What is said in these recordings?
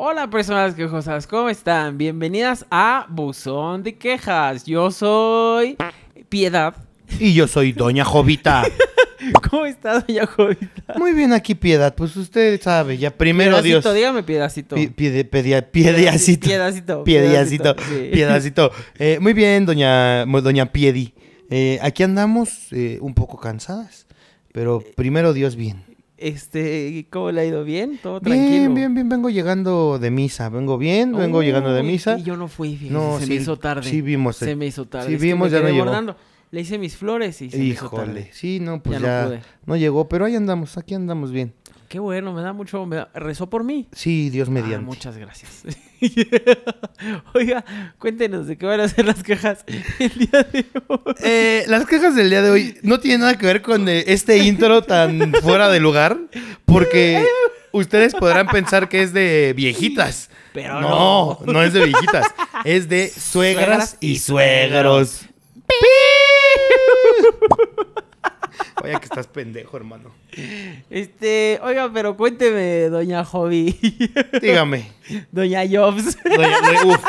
Hola personas quejosas, ¿cómo están? Bienvenidas a Buzón de Quejas. Yo soy Piedad. Y yo soy Doña Jovita. ¿Cómo está Doña Jovita? Muy bien aquí, Piedad. Pues usted sabe, ya primero piedacito, Dios. dígame Piedacito. piedacito. Piedacito. Piedacito. Piedacito. Eh, muy bien, Doña, doña Piedi. Eh, aquí andamos eh, un poco cansadas, pero primero Dios bien. Este, ¿cómo le ha ido? ¿Bien? ¿Todo bien, tranquilo? Bien, bien, bien. Vengo llegando de misa. Vengo bien, vengo llegando de misa. Y yo no fui bien. se me hizo tarde. Sí vimos. Se me hizo tarde. vimos, ya no Le hice mis flores y se Híjole. Me hizo tarde. Sí, no, pues ya, no, llegó. Pero ahí andamos, aquí andamos bien. Qué bueno, me da mucho. ¿Rezó por mí? Sí, Dios me dio. muchas gracias. Oiga, cuéntenos de qué van a ser las quejas el día de hoy. Eh, las quejas del día de hoy no tienen nada que ver con eh, este intro tan fuera de lugar, porque ustedes podrán pensar que es de viejitas. Pero no, no, es de viejitas, es de suegras, y suegros. Y suegros. Vaya que estás pendejo, hermano. Este, oiga, pero cuénteme, doña Hobby. Dígame. Doña Jobs. uf,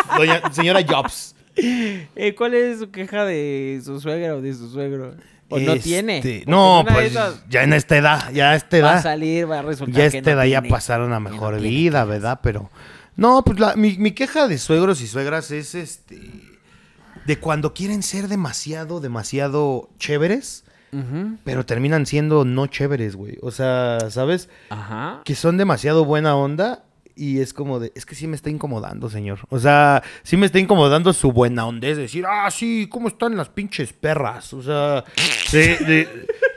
señora Jobs. Eh, ¿Cuál es su queja de su suegra o de su suegro? ¿O no este, tiene? No, pues ya en esta edad, ya a esta edad. Va a salir, va a resultar Ya a esta edad ya pasaron a mejor vida, ¿verdad? Pero, no, pues mi, mi queja de suegros y suegras es este de cuando quieren ser demasiado, demasiado chéveres pero terminan siendo no chéveres, güey. O sea, ¿sabes? Ajá. Que son demasiado buena onda y es como de, es que sí me está incomodando, señor. O sea, sí me está incomodando su buena onda, es decir, ah, sí, ¿cómo están las pinches perras? O sea, de,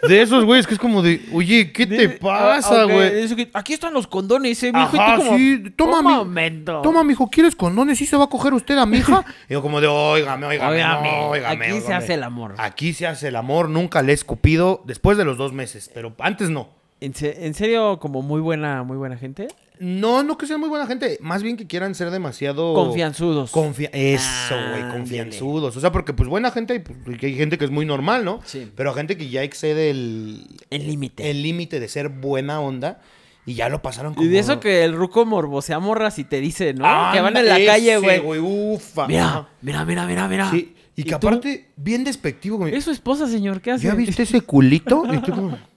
de, esos güeyes que es como de, oye, ¿qué te pasa, ah, güey? Aquí están los condones, eh, mijo. Ajá, sí, toma, mi, hijo, toma, mijo, ¿quieres condones? ¿Sí se va a coger usted a mi hija? y yo como de, óigame, óigame, óigame, óigame Aquí se hace el amor. Aquí se hace el amor, nunca le he escupido, después de los dos meses, pero antes no. ¿En, serio, como muy buena, muy buena gente? No, no que sean muy buena gente. Más bien que quieran ser demasiado. Confianzudos. Eso, güey, confianzudos. O sea, porque pues buena gente, pues, hay gente que es muy normal, ¿no? Sí. Pero gente que ya excede el. El límite. El límite de ser buena onda. Y ya lo pasaron como... Y de eso que el ruco morbosea morras y te dice, ¿no? que van en la calle, güey. Ufa. Mira, mira, mira, mira, mira. Y, que aparte, bien despectivo, eso Es su esposa, señor, ¿qué hace? ¿Ya viste ese culito?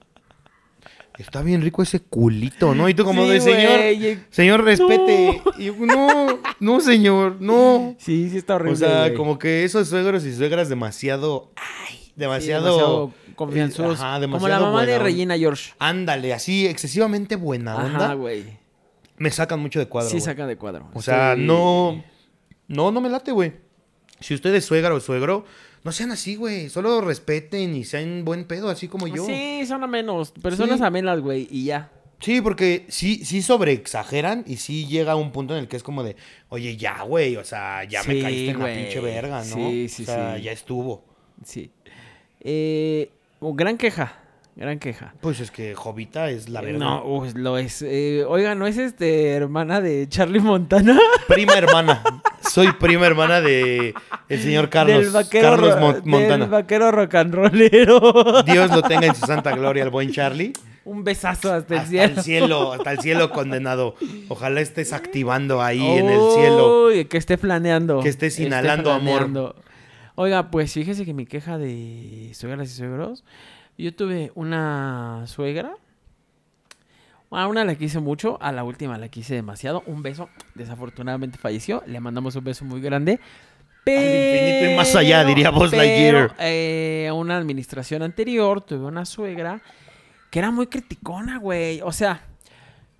está bien rico ese culito, ¿no? Y tú como de señor, señor, respete. No. Y yo, no, no, señor, no. Sí, sí está horrible. O sea, como que esos suegros y suegras demasiado, ay, demasiado... Sí, demasiado demasiado eh, Como la mamá de Regina George. Ándale, así, excesivamente buena onda. Ajá, güey. Me sacan mucho de cuadro, Sí, sacan de cuadro. O sea, no... No, no me late, güey. Si usted es suegra o suegro, no sean así, güey. Solo respeten y sean buen pedo, así como yo. Sí, son menos. Personas las amenas, güey, y ya. Sí, porque sí, sí sobreexageran y sí llega un punto en el que es como de, oye, ya, güey, o sea, ya me caíste en la pinche verga, ¿no? Sí, sí, o sea, ya estuvo. Sí. Eh, gran queja gran queja. Pues es que Jovita es la eh, verdad. No, pues lo es. Eh, oiga, ¿no es este hermana de Charlie Montana? Prima hermana. Soy prima hermana de el señor Carlos. Carlos Montana. El vaquero rock and rollero. Dios lo tenga en su santa gloria el buen Charlie. Un besazo hasta el hasta cielo. El cielo. Hasta el cielo condenado. Ojalá estés activando ahí en el cielo. Uy, Que esté planeando. Que estés inhalando amor. Oiga, pues fíjese que mi queja de suegras y suegros yo tuve una suegra. A ah, una la quise mucho, a la última la quise demasiado. Un beso, desafortunadamente falleció. Le mandamos un beso muy grande. Pero, Al infinito y más allá, diríamos eh, una administración anterior tuve una suegra que era muy criticona, güey. O sea,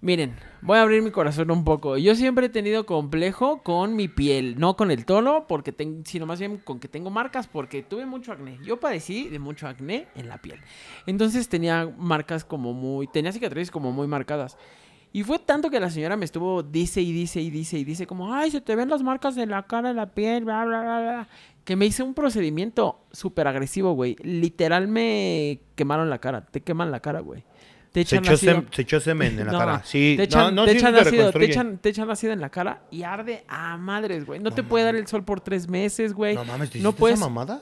Miren, voy a abrir mi corazón un poco. Yo siempre he tenido complejo con mi piel, no con el tono, porque sino más bien con que tengo marcas, porque tuve mucho acné. Yo padecí de mucho acné en la piel. Entonces tenía marcas como muy, tenía cicatrices como muy marcadas. Y fue tanto que la señora me estuvo dice y dice y dice y dice como, ay, se te ven las marcas en la cara, en la piel, bla, bla, bla, bla. Que me hice un procedimiento súper agresivo, güey. Literal me quemaron la cara, te queman la cara, güey te echan se, echó semen en la cara. Sí, te echan, no, no, echan, en la cara y arde a madres, güey. No, te puede dar el sol por tres meses, güey. No mames, no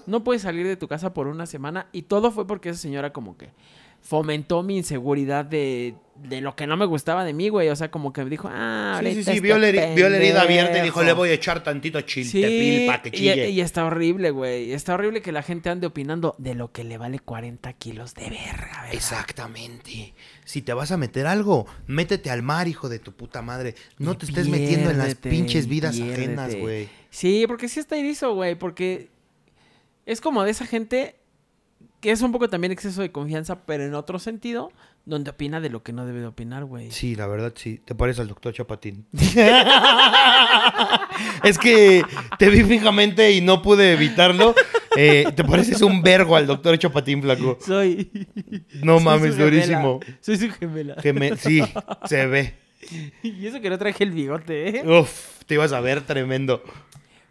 No puedes salir de tu casa por una semana y todo fue porque esa señora como que fomentó mi inseguridad de, lo que no me gustaba de mí, güey. O sea, como que me dijo, ah, sí, sí, sí, este vio, la herida abierta y dijo, le voy a echar tantito chiltepil para que chille. Y, está horrible, güey. Está horrible que la gente ande opinando de lo que le vale 40 kilos de verga, ¿verdad? Exactamente. Si te vas a meter algo, métete al mar, hijo de tu puta madre. No te estés metiendo en las pinches vidas ajenas, güey. Sí, porque sí está erizo, güey. Porque es como de esa gente que es un poco también exceso de confianza, pero en otro sentido, donde opina de lo que no debe de opinar, güey. Sí, la verdad, sí. Te pareces al doctor Chapatín. es que te vi fijamente y no pude evitarlo. Eh, te pareces un vergo al doctor Chapatín, flaco. Soy. No mames, durísimo. Soy su gemela. sí, se ve. Y eso que no traje el bigote, ¿eh? Uf, te ibas a ver tremendo.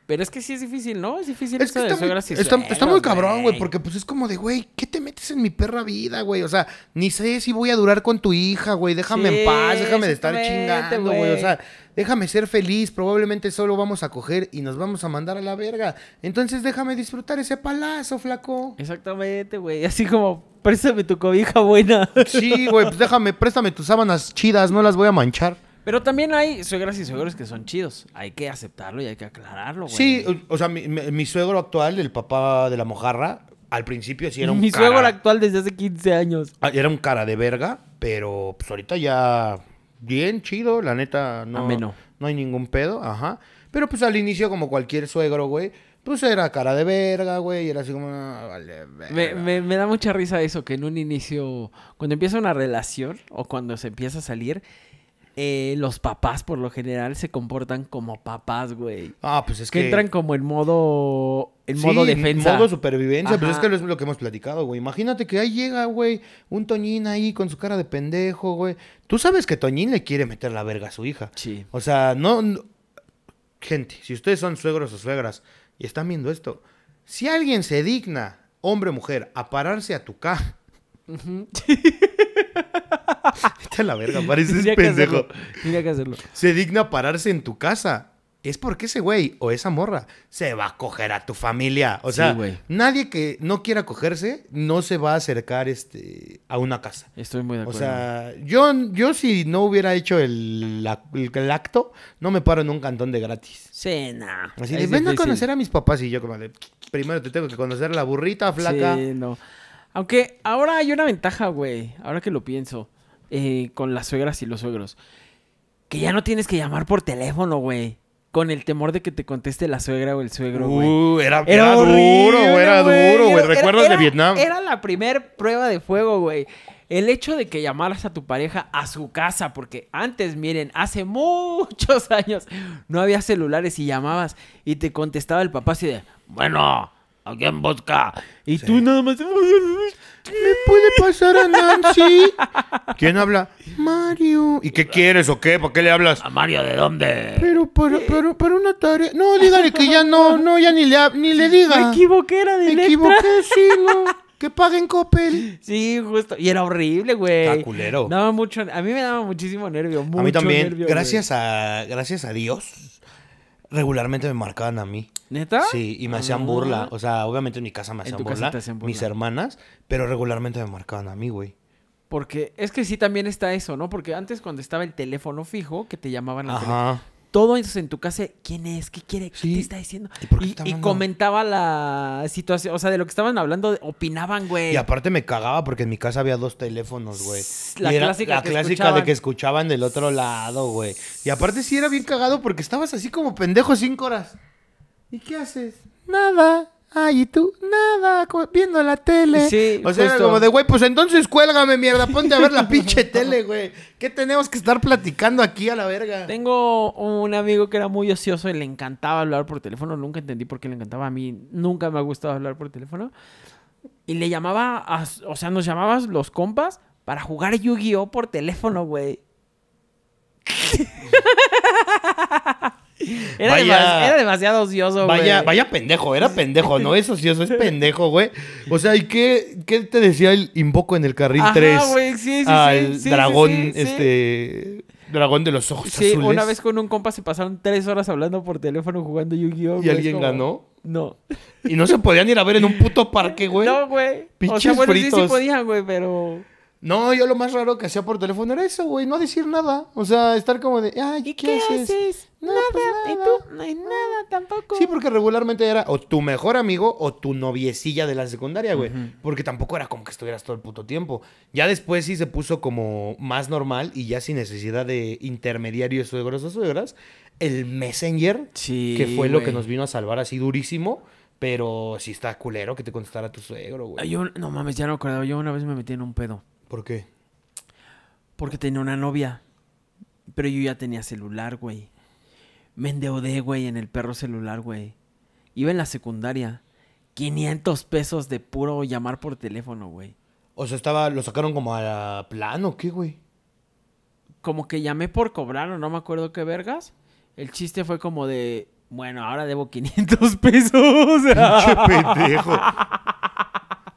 Pero es que sí es difícil, ¿no? Es difícil es que está muy, está, muy cabrón, güey, porque pues es como de, güey, ¿qué te metes en mi perra vida, güey? O sea, ni sé si voy a durar con tu hija, güey. Déjame en paz, déjame de estar chingando, güey. O sea, déjame ser feliz. Probablemente solo vamos a coger y nos vamos a mandar a la verga. Entonces déjame disfrutar ese palazo, flaco. Exactamente, güey. Así como, préstame tu cobija buena. Sí, güey, pues déjame, préstame tus sábanas chidas, no las voy a manchar. Pero también hay suegras y suegros que son chidos. Hay que aceptarlo y hay que aclararlo, güey. Sí, o sea, mi, suegro actual, el papá de la mojarra, al principio sí era un Mi suegro actual desde hace 15 años. Ah, era un cara de verga, pero pues ahorita ya bien chido, la neta no no hay ningún pedo, ajá. Pero pues al inicio como cualquier suegro, güey, pues era cara de verga, güey, era así como ah, me, me da mucha risa eso que en un inicio cuando empieza una relación o cuando se empieza a salir eh, los papás por lo general se comportan como papás, güey. Ah, pues es que... entran como en modo... En modo defensa. En modo supervivencia, pero pues es que es lo que hemos platicado, güey. Imagínate que ahí llega, güey, un Toñín ahí con su cara de pendejo, güey. Tú sabes que Toñín le quiere meter la verga a su hija. Sí. O sea, no... Gente, si ustedes son suegros o suegras y están viendo esto, si alguien se digna, hombre o mujer, a pararse a tu casa la verga, pareces pendejo. que hacerlo. Se digna pararse en tu casa. Es porque ese güey o esa morra se va a coger a tu familia. O sea, nadie que no quiera cogerse no se va a acercar este, a una casa. Estoy muy de acuerdo. O sea, yo, yo si no hubiera hecho el, el, acto, no me paro en un cantón de gratis. Sí, no. Así de, ven a conocer a mis papás y yo como de, primero te tengo que conocer la burrita flaca. Sí, no. Aunque ahora hay una ventaja, güey. Ahora que lo pienso. Eh, con las suegras y los suegros. Que ya no tienes que llamar por teléfono, güey. Con el temor de que te conteste la suegra o el suegro, güey. Uh, era, duro, güey! era, duro, güey. ¿Recuerdas de Vietnam? Era la primera prueba de fuego, güey. El hecho de que llamaras a tu pareja a su casa, porque antes, miren, hace muchos años no había celulares y llamabas y te contestaba el papá así de, bueno, ¿a en busca? Y tú nada más... ¿Me puede pasar a Nancy? ¿Quién habla? Mario. ¿Y qué quieres o qué? ¿Por qué le hablas? ¿A Mario de dónde? Pero para, para, para una tarea. No, dígale que ya no, no, ya ni le, ni le diga. Me equivoqué, era de Me equivoqué, sí, no. Que paguen Coppel. Sí, justo. Y era horrible, güey. Está culero. mucho, a mí me daba muchísimo nervio. a mí también. gracias, a, gracias a Dios, regularmente me marcaban a mí. ¿Neta? Sí, y me hacían burla. O sea, obviamente en mi casa me hacían, burla, Mis hermanas, pero regularmente me marcaban a mí, güey. Porque es que sí también está eso, ¿no? Porque antes cuando estaba el teléfono fijo, que te llamaban a todo eso en tu casa, ¿quién es? ¿Qué quiere? ¿Qué te está diciendo? ¿Y, comentaba la situación, o sea, de lo que estaban hablando, opinaban, güey. Y aparte me cagaba porque en mi casa había dos teléfonos, güey. La clásica, la de que escuchaban del otro lado, güey. Y aparte sí era bien cagado porque estabas así como pendejo cinco horas. ¿Y qué haces? Nada. Ay, ¿y tú? Nada, viendo la tele. Sí, o sea, como de, güey, pues entonces cuélgame, mierda, ponte a ver la pinche tele, güey. ¿Qué tenemos que estar platicando aquí a la verga? Tengo un amigo que era muy ocioso y le encantaba hablar por teléfono. Nunca entendí por qué le encantaba a mí. Nunca me ha gustado hablar por teléfono. Y le llamaba, o sea, nos llamabas los compas para jugar Yu-Gi-Oh por teléfono, güey. Era, demasiado, era, ocioso, güey. Vaya, pendejo, era pendejo, no es ocioso, es pendejo, güey. O sea, ¿y qué, qué te decía el invoco en el carril Ajá, 3? Güey, sí, sí, al dragón, este. Dragón de los ojos sí, una vez con un compa se pasaron tres horas hablando por teléfono jugando Yu-Gi-Oh! ¿Y alguien ganó? No. Y no se podían ir a ver en un puto parque, güey. No, güey. Pinches o sea, sí, sí podían, güey, pero... No, yo lo más raro que hacía por teléfono era eso, güey, no decir nada. O sea, estar como de, ay, ¿qué, haces? nada, pues y tú, no hay nada tampoco. Sí, porque regularmente era o tu mejor amigo o tu noviecilla de la secundaria, güey. Porque tampoco era como que estuvieras todo el puto tiempo. Ya después sí se puso como más normal y ya sin necesidad de intermediarios suegros o suegras. El Messenger, que fue lo que nos vino a salvar así durísimo. Pero sí está culero que te contestara tu suegro, güey. no mames, ya no acordaba. Yo una vez me metí en un pedo. ¿Por qué? Porque tenía una novia. Pero yo ya tenía celular, güey. Me endeudé, güey, en el perro celular, güey. Iba en la secundaria. 500 pesos de puro llamar por teléfono, güey. O sea, estaba, lo sacaron como a plano, ¿qué, güey? Como que llamé por cobrar o no me acuerdo qué vergas. El chiste fue como de, bueno, ahora debo 500 pesos. Pinche pendejo.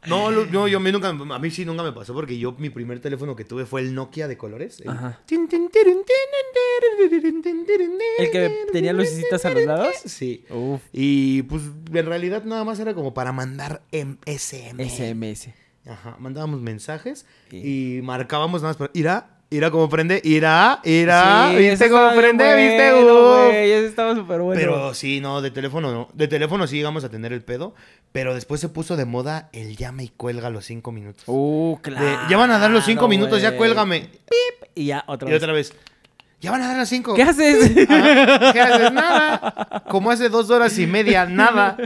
No, yo a mí nunca, a mí sí nunca me pasó porque yo mi primer teléfono que tuve fue el Nokia de colores. El, Ajá. ¿El que tenía lucecitas a los lados. Sí. Y pues en realidad nada más era como para mandar em, SMS. SMS. Ajá, mandábamos mensajes y marcábamos nada más para ir a era como prende, irá, irá, ¿Viste como prende? ¿Viste? güey. estaba súper bueno. Pero sí, no, de teléfono no. De teléfono sí íbamos a tener el pedo. Pero después se puso de moda el llama y cuelga los cinco minutos. Uh, claro. ya van a dar los cinco minutos, ya cuélgame. Pip, y ya otra vez. Y otra vez. Ya van a dar las 5. ¿Qué haces? ¿Qué haces? Nada. Como hace dos horas y media, nada.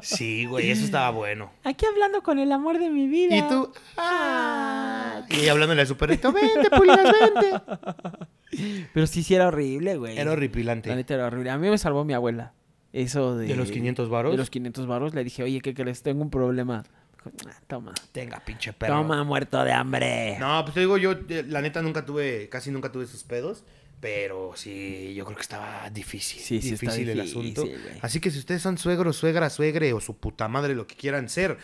Sí, güey, eso estaba bueno. Aquí hablando con el amor de mi vida. Y tú. Ah, ah y hablando de su perrito, vente, pulinas, Pero sí, sí era horrible, güey. Era horripilante. La neta era horrible. A mí me salvó mi abuela. Eso de. ¿De los 500 varos? De los 500 varos. Le dije, oye, ¿qué crees? Tengo un problema. Ah, toma. Tenga, pinche perro. Toma, muerto de hambre. No, pues te digo, yo eh, la neta nunca tuve, casi nunca tuve esos pedos. Pero sí, yo creo que estaba difícil. Sí, sí difícil el asunto. Así que si ustedes son suegro, suegra, suegre o su puta madre, lo que quieran ser,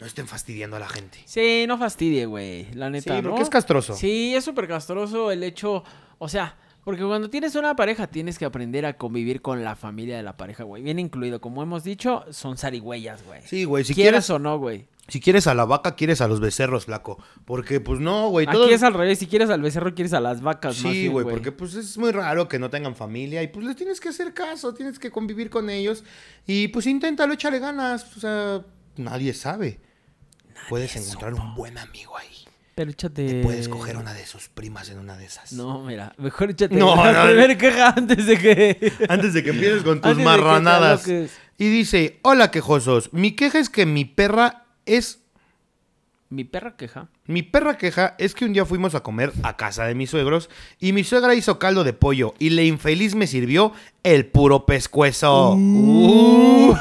no estén fastidiando a la gente. Sí, no fastidie, güey. La neta. Sí, porque es castroso. Sí, es súper castroso el hecho. O sea, porque cuando tienes una pareja tienes que aprender a convivir con la familia de la pareja, güey. Bien incluido, como hemos dicho, son zarigüeyas, güey. Sí, güey. Si quieres o no, güey. Si quieres a la vaca, quieres a los becerros, flaco. Porque, pues no, güey. Todo... Aquí es al revés. Si quieres al becerro, quieres a las vacas. Sí, güey, porque pues es muy raro que no tengan familia. Y pues les tienes que hacer caso, tienes que convivir con ellos. Y pues inténtalo, échale ganas. O sea, nadie sabe. Puedes encontrar un buen amigo ahí. Pero échate. Te puedes coger una de sus primas en una de esas. No, mira, mejor échate no, la no, primera queja antes de que. Antes de que empieces con tus marranadas. Y dice: Hola, quejosos. Mi queja es que mi perra es... Mi perra queja. Mi perra queja es que un día fuimos a comer a casa de mis suegros y mi suegra hizo caldo de pollo y la infeliz me sirvió el puro pescuezo. Uh. Uh.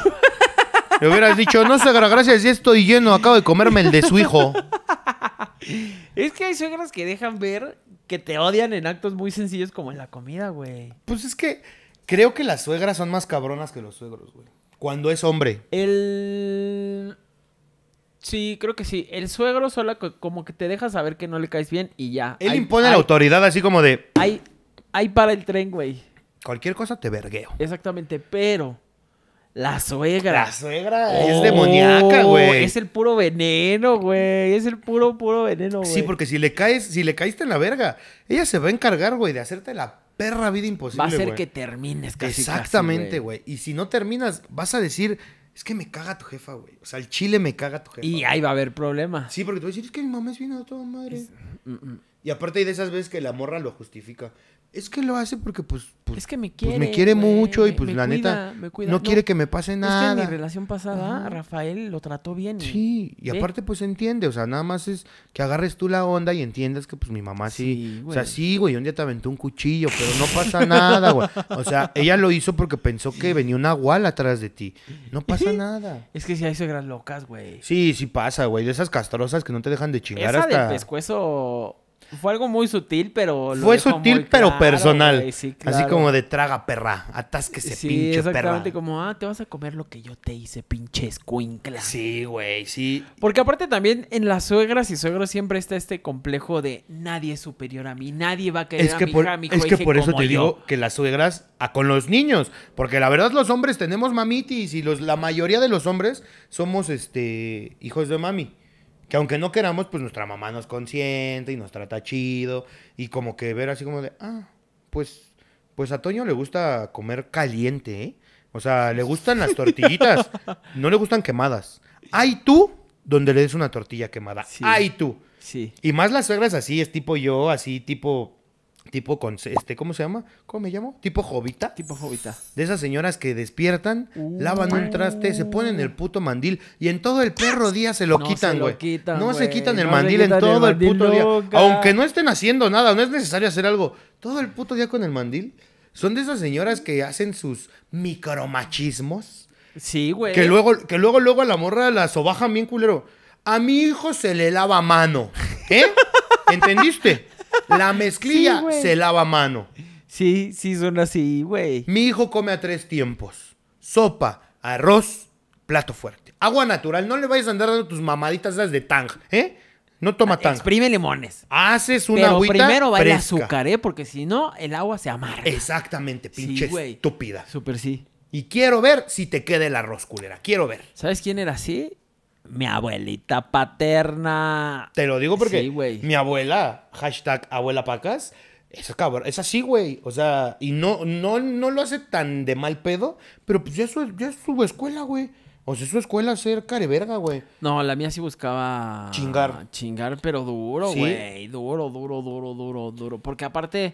Me hubieras dicho, no suegra, gracias, ya estoy lleno, acabo de comerme el de su hijo. Es que hay suegras que dejan ver que te odian en actos muy sencillos como en la comida, güey. Pues es que creo que las suegras son más cabronas que los suegros, güey. Cuando es hombre. El... Sí, creo que sí. El suegro solo como que te deja saber que no le caes bien y ya. Él impone la autoridad así como de... Hay, hay para el tren, güey. Cualquier cosa te vergueo. Exactamente, pero... La suegra. La suegra es oh, demoníaca, güey. Es el puro veneno, güey. Es el puro, puro veneno, güey. Sí, porque si le caes, si le caíste en la verga, ella se va a encargar, güey, de hacerte la perra vida imposible. Va a ser que termines casi. Exactamente, güey. Y si no terminas, vas a decir, es que me caga tu jefa, güey. O sea, el chile me caga tu jefa. Y ahí va a haber problemas. Sí, porque te voy a decir, es que mi mamá es bien a toda madre. Mm, mm, mm. Y aparte hay de esas veces que la morra lo justifica. Es que lo hace porque, pues, pues es que me quiere, pues, me quiere mucho y, pues, la neta, No, quiere que me pase nada. Es que en mi relación pasada, Rafael lo trató bien. Sí, y aparte, pues, entiende. O sea, nada más es que agarres tú la onda y entiendas que, pues, mi mamá sí. o sea, sí, güey, un día te aventó un cuchillo, pero no pasa nada, güey. O sea, ella lo hizo porque pensó que venía una guala atrás de ti. No pasa nada. Es que si hay suegras locas, güey. Sí, sí pasa, güey. De esas castrosas que no te dejan de chingar Esa hasta... del pescuezo fue algo muy sutil, pero. Lo fue sutil, pero personal. Así como de traga perra, que se pinche exactamente, perra. como, ah, te vas a comer lo que yo te hice, pinche escuincla. Sí, güey, sí. Porque aparte también en las suegras y suegros siempre está este complejo de nadie es superior a mí, nadie va a querer es a mi por, Es que por eso te digo que las suegras, a ah, con los niños, porque la verdad los hombres tenemos mamitis y los, la mayoría de los hombres somos este hijos de mami que aunque no queramos, pues nuestra mamá nos consiente y nos trata chido. Y como que ver así como de, ah, pues, pues a Toño le gusta comer caliente, ¿eh? O sea, le gustan las tortillitas, no le gustan quemadas. Hay tú donde le des una tortilla quemada. Ay tú. Sí. Y más las suegras así, es tipo yo, así tipo Tipo con este, ¿cómo se llama? ¿Cómo me llamo? Tipo jovita. Tipo jovita. De esas señoras que despiertan, uh. lavan un traste, se ponen el puto mandil y en todo el perro día se lo quitan, güey. No se quitan el mandil en todo el, puto día. Aunque no estén haciendo nada, no es necesario hacer algo. Todo el puto día con el mandil. Son de esas señoras que hacen sus micromachismos. Sí, güey. Que luego, que luego, luego a la morra la sobajan bien culero. A mi hijo se le lava mano. ¿Eh? ¿Entendiste? La mezclilla se lava a mano. Sí, sí, son así, güey. Mi hijo come a tres tiempos. Sopa, arroz, plato fuerte. Agua natural. No le vayas a andar dando tus mamaditas de tang, ¿eh? No toma tang. Exprime limones. Haces una Pero primero va el azúcar, ¿eh? Porque si no, el agua se amarra. Exactamente, pinche sí, estúpida. Súper sí. Y quiero ver si te queda el arroz, culera. Quiero ver. ¿Sabes quién era así? mi abuelita paterna. Te lo digo porque sí, mi abuela, hashtag abuela pacas, es, cabrón, así, güey. O sea, y no, no, no lo hace tan de mal pedo, pero pues ya es, ya su escuela, güey. O sea, su escuela ser careverga, güey. No, la mía sí buscaba... Chingar. Chingar, pero duro, güey. Duro, duro, duro, duro, duro. Porque aparte,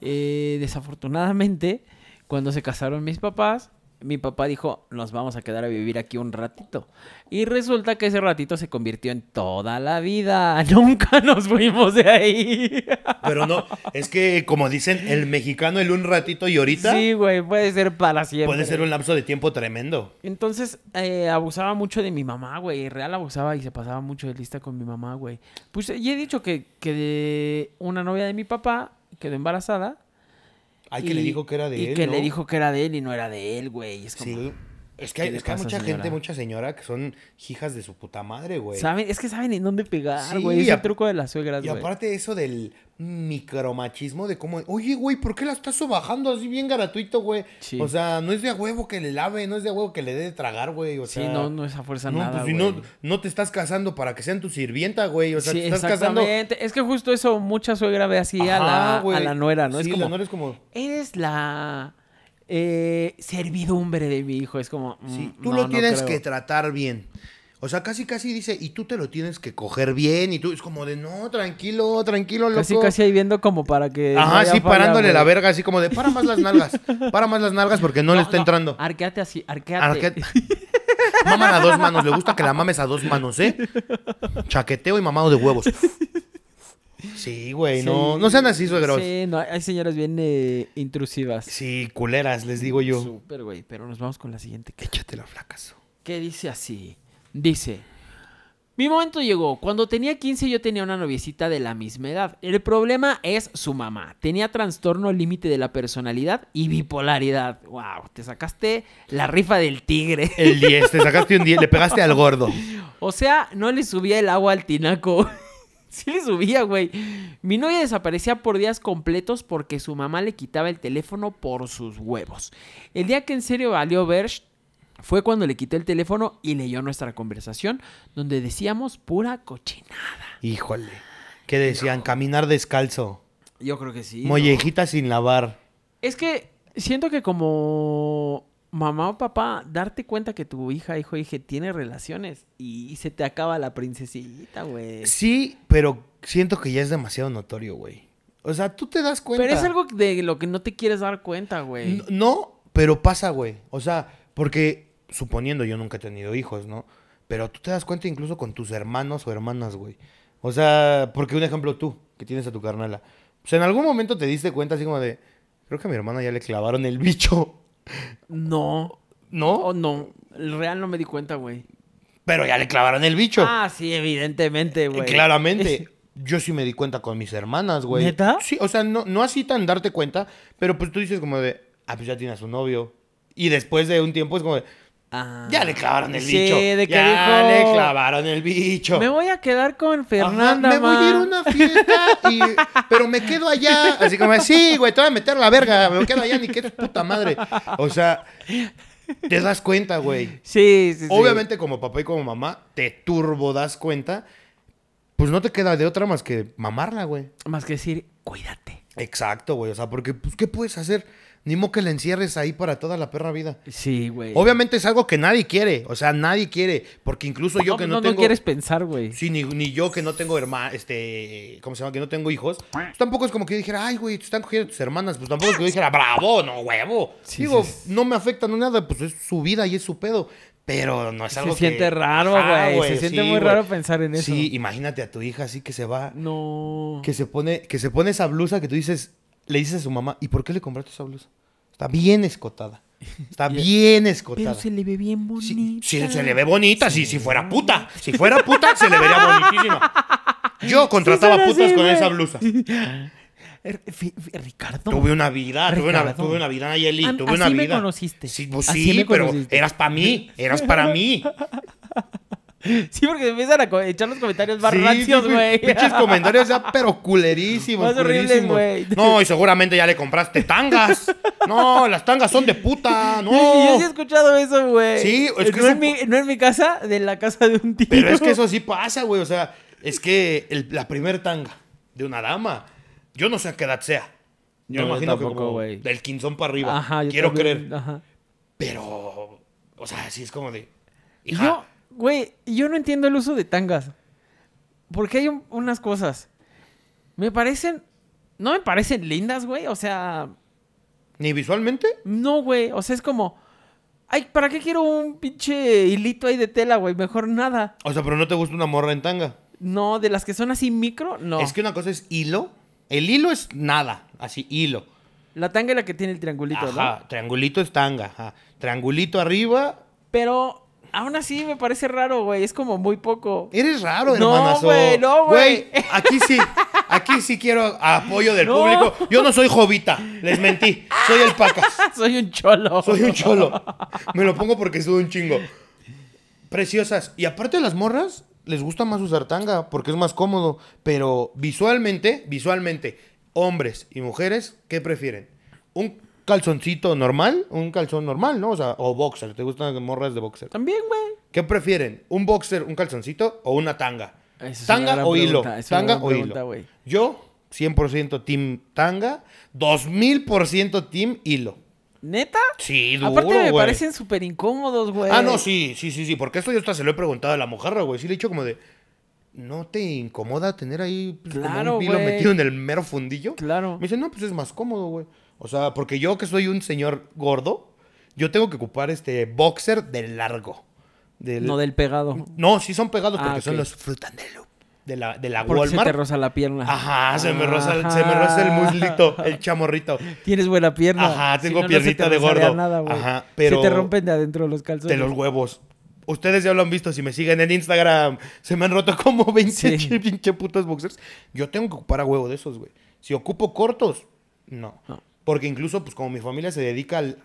eh, desafortunadamente, cuando se casaron mis papás, mi papá dijo, nos vamos a quedar a vivir aquí un ratito. Y resulta que ese ratito se convirtió en toda la vida. Nunca nos fuimos de ahí. Pero no, es que como dicen, el mexicano el un ratito y ahorita. Sí, güey, puede ser para siempre. Puede ser un lapso de tiempo tremendo. Entonces, eh, abusaba mucho de mi mamá, güey. Real abusaba y se pasaba mucho de lista con mi mamá, güey. Pues ya he dicho que, que de una novia de mi papá quedó embarazada Ay, que le dijo que era de él. Y que le dijo que era de él y no era de él, güey. Es como... Es que, hay, mucha gente, mucha señora que son hijas de su puta madre, güey. ¿Saben? Es que saben en dónde pegar, güey. Ese el truco de las suegras, Y aparte eso del micromachismo de cómo... Oye, güey, ¿por qué la estás sobajando así bien gratuito, güey? O sea, no es de a huevo que le lave, no es de a huevo que le dé de tragar, güey. O sí, no, no es a fuerza no, pues, nada, pues, güey. No, te estás casando para que sean tu sirvienta, güey. O sea, te estás casando... Es que justo eso mucha suegra ve así a, la, a la nuera, ¿no? es como, no eres es como... Eres la eh, servidumbre de mi hijo. Es como. Mm, tú lo tienes que tratar bien. O sea, casi casi dice, y tú te lo tienes que coger bien, y tú es como de, no, tranquilo, tranquilo, loco. Casi casi ahí viendo como para que... Ajá, parándole la verga, así como de, para más las nalgas, para más las nalgas porque no, le está entrando. Arqueate así, arqueate. Maman a dos manos, le gusta que la mames a dos manos, ¿eh? Chaqueteo y mamado de huevos. Sí, güey, no, sean así, suegros. Sí, hay señoras bien eh, intrusivas. Sí, culeras, les digo yo. Súper, güey, pero nos vamos con la siguiente. la fracaso. ¿Qué dice así? Dice, mi momento llegó. Cuando tenía 15 yo tenía una noviecita de la misma edad. El problema es su mamá. Tenía trastorno límite de la personalidad y bipolaridad. Wow, te sacaste la rifa del tigre. El 10, te sacaste un 10, le pegaste al gordo. O sea, no le subía el agua al tinaco. sí le subía, güey. Mi novia desaparecía por días completos porque su mamá le quitaba el teléfono por sus huevos. El día que en serio valió Bersh fue cuando le quité el teléfono y leyó nuestra conversación donde decíamos pura cochinada. Híjole. ¿Qué decían? Caminar descalzo. Yo creo que sí. Mollejita sin lavar. Es que siento que como mamá o papá darte cuenta que tu hija, hijo, hija tiene relaciones y se te acaba la princesita, güey. Sí, pero siento que ya es demasiado notorio, güey. O sea, tú te das cuenta. Pero es algo de lo que no te quieres dar cuenta, güey. No, pero pasa, güey. O sea, porque suponiendo yo nunca he tenido hijos, ¿no? Pero tú te das cuenta incluso con tus hermanos o hermanas, güey. O sea, porque un ejemplo tú, que tienes a tu carnala. sea, pues en algún momento te diste cuenta así como de, creo que a mi hermana ya le clavaron el bicho. No. ¿No? Oh, no. El Real no me di cuenta, güey. Pero ya le clavaron el bicho. Ah, sí, evidentemente, eh, güey. Claramente. Yo sí me di cuenta con mis hermanas, güey. ¿Neta? Sí, o sea, no, no así tan darte cuenta, pero pues tú dices como de, ah, pues ya tiene a su novio. Y después de un tiempo es como de, ya le ah, clavaron el sí, bicho. De que ya le clavaron el bicho. Me voy a quedar con Fernanda. me voy a ir a una fiesta, pero me quedo allá. Así como, sí, güey, te voy a meter la verga. Me quedo allá, ni que puta madre. O sea, te das cuenta, güey. Sí, sí, Obviamente, como papá y como mamá, te turbo das cuenta. Pues no te queda de otra más que mamarla, güey. Más que decir, cuídate. Exacto, güey. O sea, porque, pues, ¿qué puedes hacer? Ni modo que la encierres ahí para toda la perra vida. Sí, güey. Obviamente es algo que nadie quiere. O sea, nadie quiere. Porque incluso yo que no, tengo. No quieres pensar, güey. Sí, ni, yo que no tengo hermanas. Este. ¿Cómo se llama? Que no tengo hijos. Pues tampoco es como que yo dijera, ay, güey, te están cogiendo tus hermanas. Pues tampoco es que yo dijera, bravo, no, huevo. Sí, Digo, no me afecta, no nada. Pues es su vida y es su pedo. Pero no es algo que... se Siente raro, güey. se siente muy raro pensar en eso. Sí, imagínate a tu hija así que se va. No. Que se pone, que se pone esa blusa que tú dices, le dices a su mamá, ¿y por qué le compraste esa blusa? Está bien escotada. Está bien escotada. Pero se le ve bien bonita. Sí, se le ve bonita, sí. si, fuera puta. Si fuera puta, se le vería bonitísima. Yo contrataba putas con esa blusa. Er, Ricardo. Tuve una vida, tuve una, tuve una, vida, tuve así una vida. me conociste. Pues sí, me pero conociste. eras para mí, eras para mí. Sí, porque empiezan a echar los comentarios más sí, güey. Pinches comentarios ya, pero culerísimos. Más No, y seguramente ya le compraste tangas. No, las tangas son de puta. No. yo sí he escuchado eso, güey. Sí, es eh, que no, eso... en mi, no mi casa, de la casa de un tío. Pero es que eso sí pasa, güey. O sea, es que la primer tanga de una dama, yo no sé a qué edad sea. Yo imagino que como del quinzón para arriba. Ajá, yo Quiero creer. Ajá. Pero, o sea, sí es como de. Hija, Güey, yo no entiendo el uso de tangas. Porque hay unas cosas. Me parecen. No me parecen lindas, güey. O sea. ¿Ni visualmente? No, güey. O sea, es como. Ay, ¿para qué quiero un pinche hilito ahí de tela, güey? Mejor nada. O sea, pero no te gusta una morra en tanga. No, de las que son así micro, no. Es que una cosa es hilo. El hilo es nada, así hilo. La tanga es la que tiene el triangulito, ajá, Triangulito es tanga, Triangulito arriba. Pero aún así me parece raro, güey. Es como muy poco. Eres raro, hermanazo. No, güey, no, güey. Aquí sí, aquí sí quiero apoyo del público. Yo no soy jovita, les mentí. Soy el pacas. soy un cholo. Soy un cholo. Me lo pongo porque soy un chingo. Preciosas. Y aparte de las morras, les gusta más usar tanga porque es más cómodo. Pero visualmente, visualmente, hombres y mujeres, ¿qué prefieren? Un calzoncito normal, un calzón normal, ¿no? O sea, o boxer, ¿te gustan morras de boxer? También, güey. ¿Qué prefieren? ¿Un boxer, un calzoncito o una tanga? tanga o hilo. Tanga o hilo. Yo, 100% team tanga, 2000% team hilo. ¿Neta? Sí, duro, Aparte me parecen súper incómodos, güey. Ah, no, sí, sí, sí, sí. Porque esto yo hasta se lo he preguntado a la mojarra, güey. Sí le he dicho como de... ¿No te incomoda tener ahí pues, un hilo metido en el mero fundillo? Claro. Me dice, no, pues es más cómodo, güey. O sea, porque yo que soy un señor gordo, yo tengo que ocupar este boxer del largo. No del pegado. No, sí son pegados ah, porque son los frutas de la, de la Porque Se te rosa la pierna. Ajá, se me roza, el muslito, el chamorrito. Tienes buena pierna. Ajá, tengo si piernita de gordo. Ajá, pero. Se te rompen de adentro los calzones. De los huevos. Ustedes ya lo han visto, si me siguen en Instagram, se me han roto como 20 pinche putos boxers. Yo tengo que ocupar a huevo de esos, güey. Si ocupo cortos, no. no. Porque incluso, pues como mi familia se dedica al,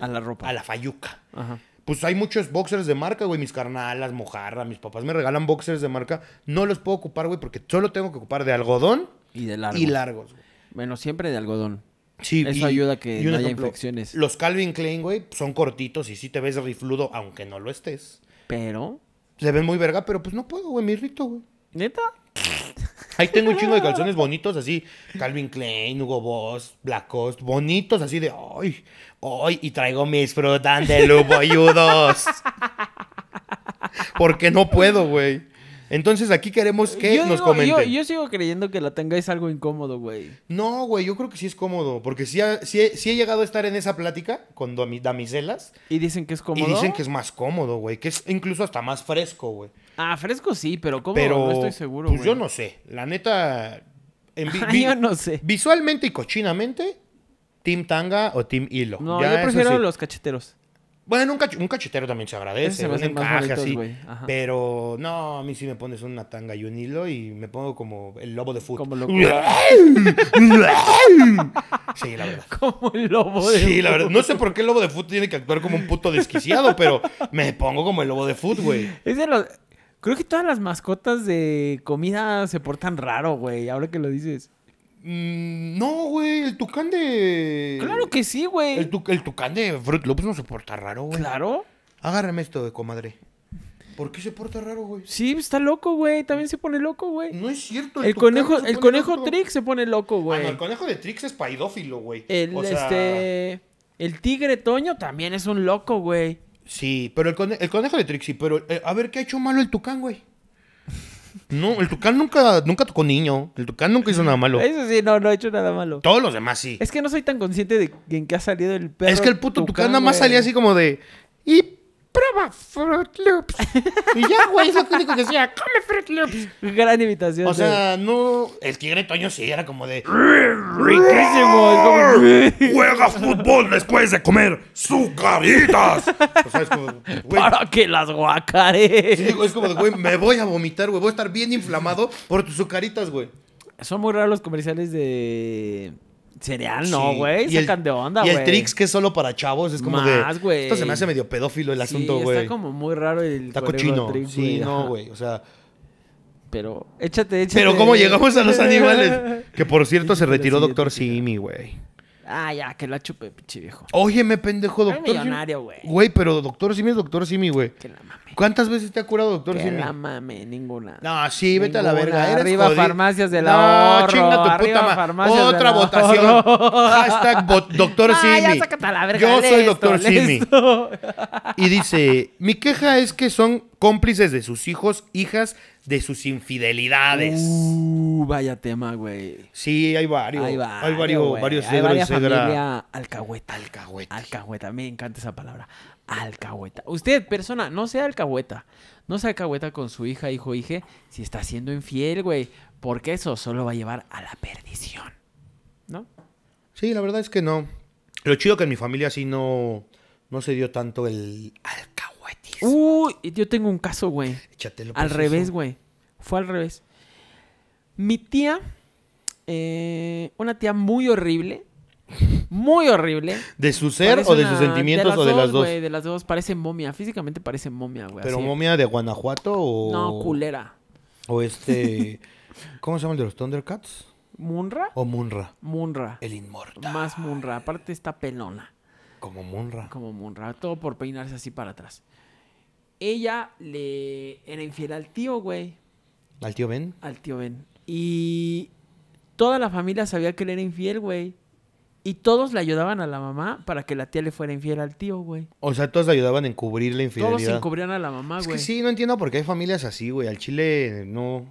a la ropa. A la fayuca. Ajá. Pues hay muchos boxers de marca, güey. Mis carnalas, mojarra, mis papás me regalan boxers de marca. No los puedo ocupar, güey, porque solo tengo que ocupar de algodón. Y de largos. Y largos, Bueno, siempre de algodón. Sí, Eso ayuda a que no haya infecciones. Los Calvin Klein, güey, son cortitos y sí te ves rifludo, aunque no lo estés. Pero. Se ven muy verga, pero pues no puedo, güey, mi rito, güey. ¿Neta? Ahí tengo un chingo de calzones bonitos, así, Calvin Klein, Hugo Boss, Cost, bonitos, así de hoy, hoy, y traigo mis frutas de lupo Porque no puedo, güey. Entonces aquí queremos que nos comenten. Yo, sigo creyendo que la tanga es algo incómodo, güey. No, güey, yo creo que sí es cómodo. Porque sí, he llegado a estar en esa plática con damiselas. Y dicen que es cómodo. Y dicen que es más cómodo, güey. Que es incluso hasta más fresco, güey. Ah, fresco sí, pero cómodo pero, no estoy seguro, Pues yo no sé. La neta. Ah, yo no sé. Visualmente y cochinamente, Team Tanga o Team Hilo. No, yo prefiero los cacheteros. Bueno, un, un, cachetero también se agradece, un encaje así. Pero no, a mí sí me pones una tanga y un hilo y me pongo como el lobo de fútbol. Como sí, la verdad. Como el lobo de Sí, la verdad. No sé por qué el lobo de fútbol tiene que actuar como un puto desquiciado, pero me pongo como el lobo de fútbol, güey. Creo que todas las mascotas de comida se portan raro, güey, ahora que lo dices. Mm, no, güey, el tucán de. Claro que sí, güey. El, tucán de Fruit Loops no se porta raro, güey. Claro. Agárrame esto de comadre. ¿Por qué se porta raro, güey? Sí, está loco, güey. También se pone loco, güey. No es cierto. El, conejo, el conejo se pone loco, ah, güey. Ah, el conejo de Trix es paidófilo, güey. El, este... el tigre Toño también es un loco, güey. Sí, pero el, conejo de Trix sí. Pero eh, a ver, ¿qué ha hecho malo el tucán, güey? No, el Tucán nunca, nunca tocó niño. El Tucán nunca hizo nada malo. Eso sí, no, no ha hecho nada malo. Todos los demás sí. Es que no soy tan consciente de en qué ha salido el perro. Es que el puto Tucán, nada más salía así como de prueba Fruit Loops. Y ya, güey, eso es lo único que decía, come Fruit Loops. Gran invitación. O sea, no. El tigre Toño sí era como de. Riquísimo. Juega fútbol después de comer sucaritas. O sea, es como. Para que las guacare. Sí, es como de, güey, me voy a vomitar, güey. Voy a estar bien inflamado por tus sucaritas, güey. Son muy raros los comerciales de Cereal no, güey. Sacan de onda, güey. Y el Trix, que es solo para chavos, es como Esto se me hace medio pedófilo el asunto, güey. está como muy raro el. Está sí, no, güey. O sea. Pero, échate, échate. Pero, ¿cómo llegamos a los animales? que por cierto, se retiró Doctor Simi, güey. Ah, ya, que la chupe, pinche viejo. me pendejo, doctor. Es millonario, güey. Güey, pero doctor Simi es doctor Simi, güey. Que la mame. ¿Cuántas veces te ha curado doctor Simi? Que la mame, ninguna. No, sí, vete a la verga. arriba farmacias de la. ahorro. No, chinga tu puta madre. Otra votación. Hashtag doctor ah, Simi. ya a la verga. Yo soy doctor Simi. Y dice, mi queja es que son cómplices de sus hijos, hijas, de sus infidelidades. Uh, vaya tema, güey. Sí, hay varios. Hay, varios, hay varios, varios hay familia alcahueta. Alcahueta. Alcahueta, me encanta esa palabra. Alcahueta. Usted, persona, no sea alcahueta. No sea alcahueta con su hija, hijo, hije, si está siendo infiel, güey. Porque eso solo va a llevar a la perdición. ¿No? Sí, la verdad es que no. Lo chido que en mi familia así no, no se dio tanto el alcahueta Uy, yo tengo un caso, güey. Al pues, revés, güey. Fue al revés. Mi tía, eh, una tía muy horrible, muy horrible. ¿De su ser o de sus sentimientos o de las dos? de las dos, parece momia, físicamente parece momia, güey. ¿Pero momia de Guanajuato o...? No, culera. O este... ¿Cómo se llama el de los Thundercats? ¿Munra? ¿O Munra? Munra. El inmortal. Más Munra, aparte está pelona. Como Munra. Como Munra, todo por peinarse así para atrás ella le era infiel al tío, güey. ¿Al tío Ben? Al tío Ben. Y toda la familia sabía que él era infiel, güey. Y todos le ayudaban a la mamá para que la tía le fuera infiel al tío, güey. O sea, todos le ayudaban a encubrir la infidelidad. Todos encubrían a la mamá, güey. sí, no entiendo por qué hay familias así, güey. Al chile no...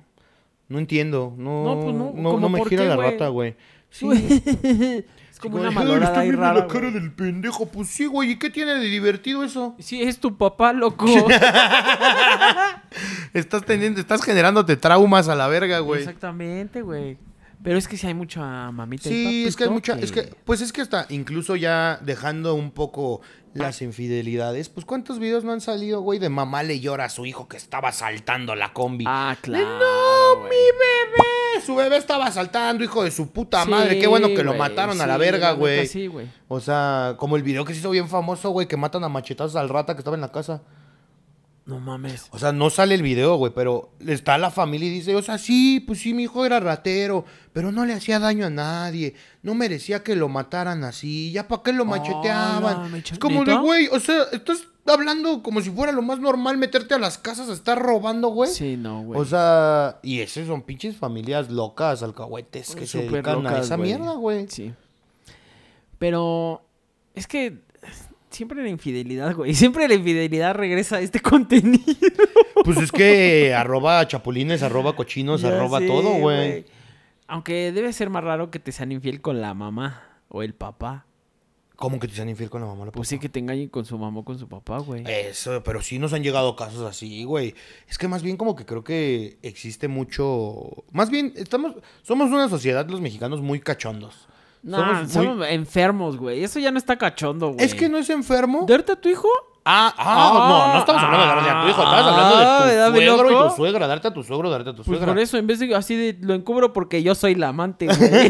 No entiendo. No, no, pues no, me gira la rata, güey. Sí. como una está rara. la cara del pendejo. Pues sí, güey. ¿Y qué tiene de divertido eso? Sí, es tu papá, loco. estás, teniendo, estás generándote traumas a la verga, güey. Exactamente, güey. Pero es que si hay mucha mamita. Sí, es que hay mucha. Es que, pues es que hasta incluso ya dejando un poco las infidelidades, pues cuántos videos no han salido, güey, de mamá le llora a su hijo que estaba saltando la combi. Ah, claro. No, mi bebé su bebé estaba saltando hijo de su puta madre. Qué bueno que lo mataron a la verga, güey. O sea, como el video que se hizo bien famoso, güey, que matan a machetazos al rata que estaba en la casa. No mames. O sea, no sale el video, güey, pero está la familia y dice, o sea, sí, pues sí, mi hijo era ratero, pero no le hacía daño a nadie, no merecía que lo mataran así, ya para qué lo macheteaban. como de, güey, o sea, es hablando como si fuera lo más normal meterte a las casas a estar robando, güey. Sí, no, güey. O sea, y esas son pinches familias locas, alcahuetes, que pues se a esa mierda, güey. Sí. Pero es que siempre la infidelidad, güey. Siempre la infidelidad regresa a este contenido. Pues es que arroba chapulines, arroba cochinos, arroba todo, güey. Aunque debe ser más raro que te sean infiel con la mamá o el papá. ¿Cómo que te sean infiel con la mamá? La pues sí, que te engañen con su mamá o con su papá, güey. Eso, pero sí nos han llegado casos así, güey. Es que más bien como que creo que existe mucho... Más bien, estamos somos una sociedad, los mexicanos, muy cachondos. No, somos, enfermos, güey. Eso ya no está cachondo, güey. Es que no es enfermo. ¿Derte a tu hijo Ah ah, ah, ah, no, no ah, estamos hablando de darle a tu hijo, estabas hablando de tu suegro y tu suegra, darte a tu suegro, darte a tu pues suegra. Pues por eso, en vez de así lo encubro porque yo soy la amante, güey.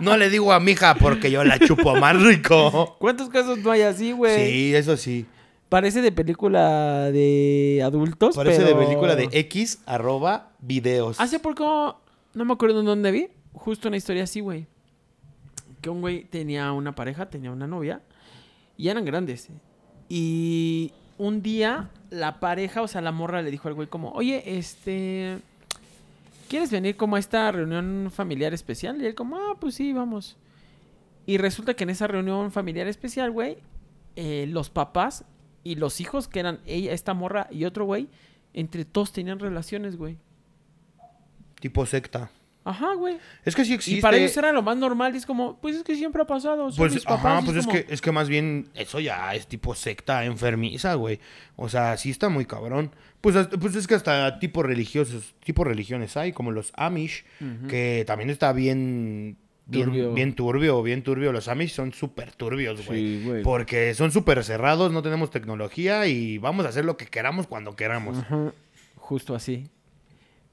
no le digo a mi hija porque yo la chupo más rico. ¿Cuántos casos no hay así, güey? Sí, eso sí. Parece de película de adultos, Parece de película de X arroba videos. Hace poco, no me acuerdo en dónde vi, justo una historia así, güey. Que un güey tenía una pareja, tenía una novia... Y eran grandes. Y un día la pareja, o sea, la morra le dijo al güey como, oye, este, ¿quieres venir como a esta reunión familiar especial? Y él como, ah, pues sí, vamos. Y resulta que en esa reunión familiar especial, güey, eh, los papás y los hijos, que eran ella, esta morra y otro güey, entre todos tenían relaciones, güey. Tipo secta. Ajá, güey. Es que sí existe. Y para ellos era lo más normal. es como, pues es que siempre ha pasado. pues, pues es, que, es que más bien eso ya es tipo secta enfermiza, güey. O sea, sí está muy cabrón. Pues, pues es que hasta tipo religiosos, tipo religiones hay, como los Amish, que también está bien turbio. bien turbio. bien Los Amish son súper turbios, güey. porque son súper cerrados, no tenemos tecnología y vamos a hacer lo que queramos cuando queramos. Justo así.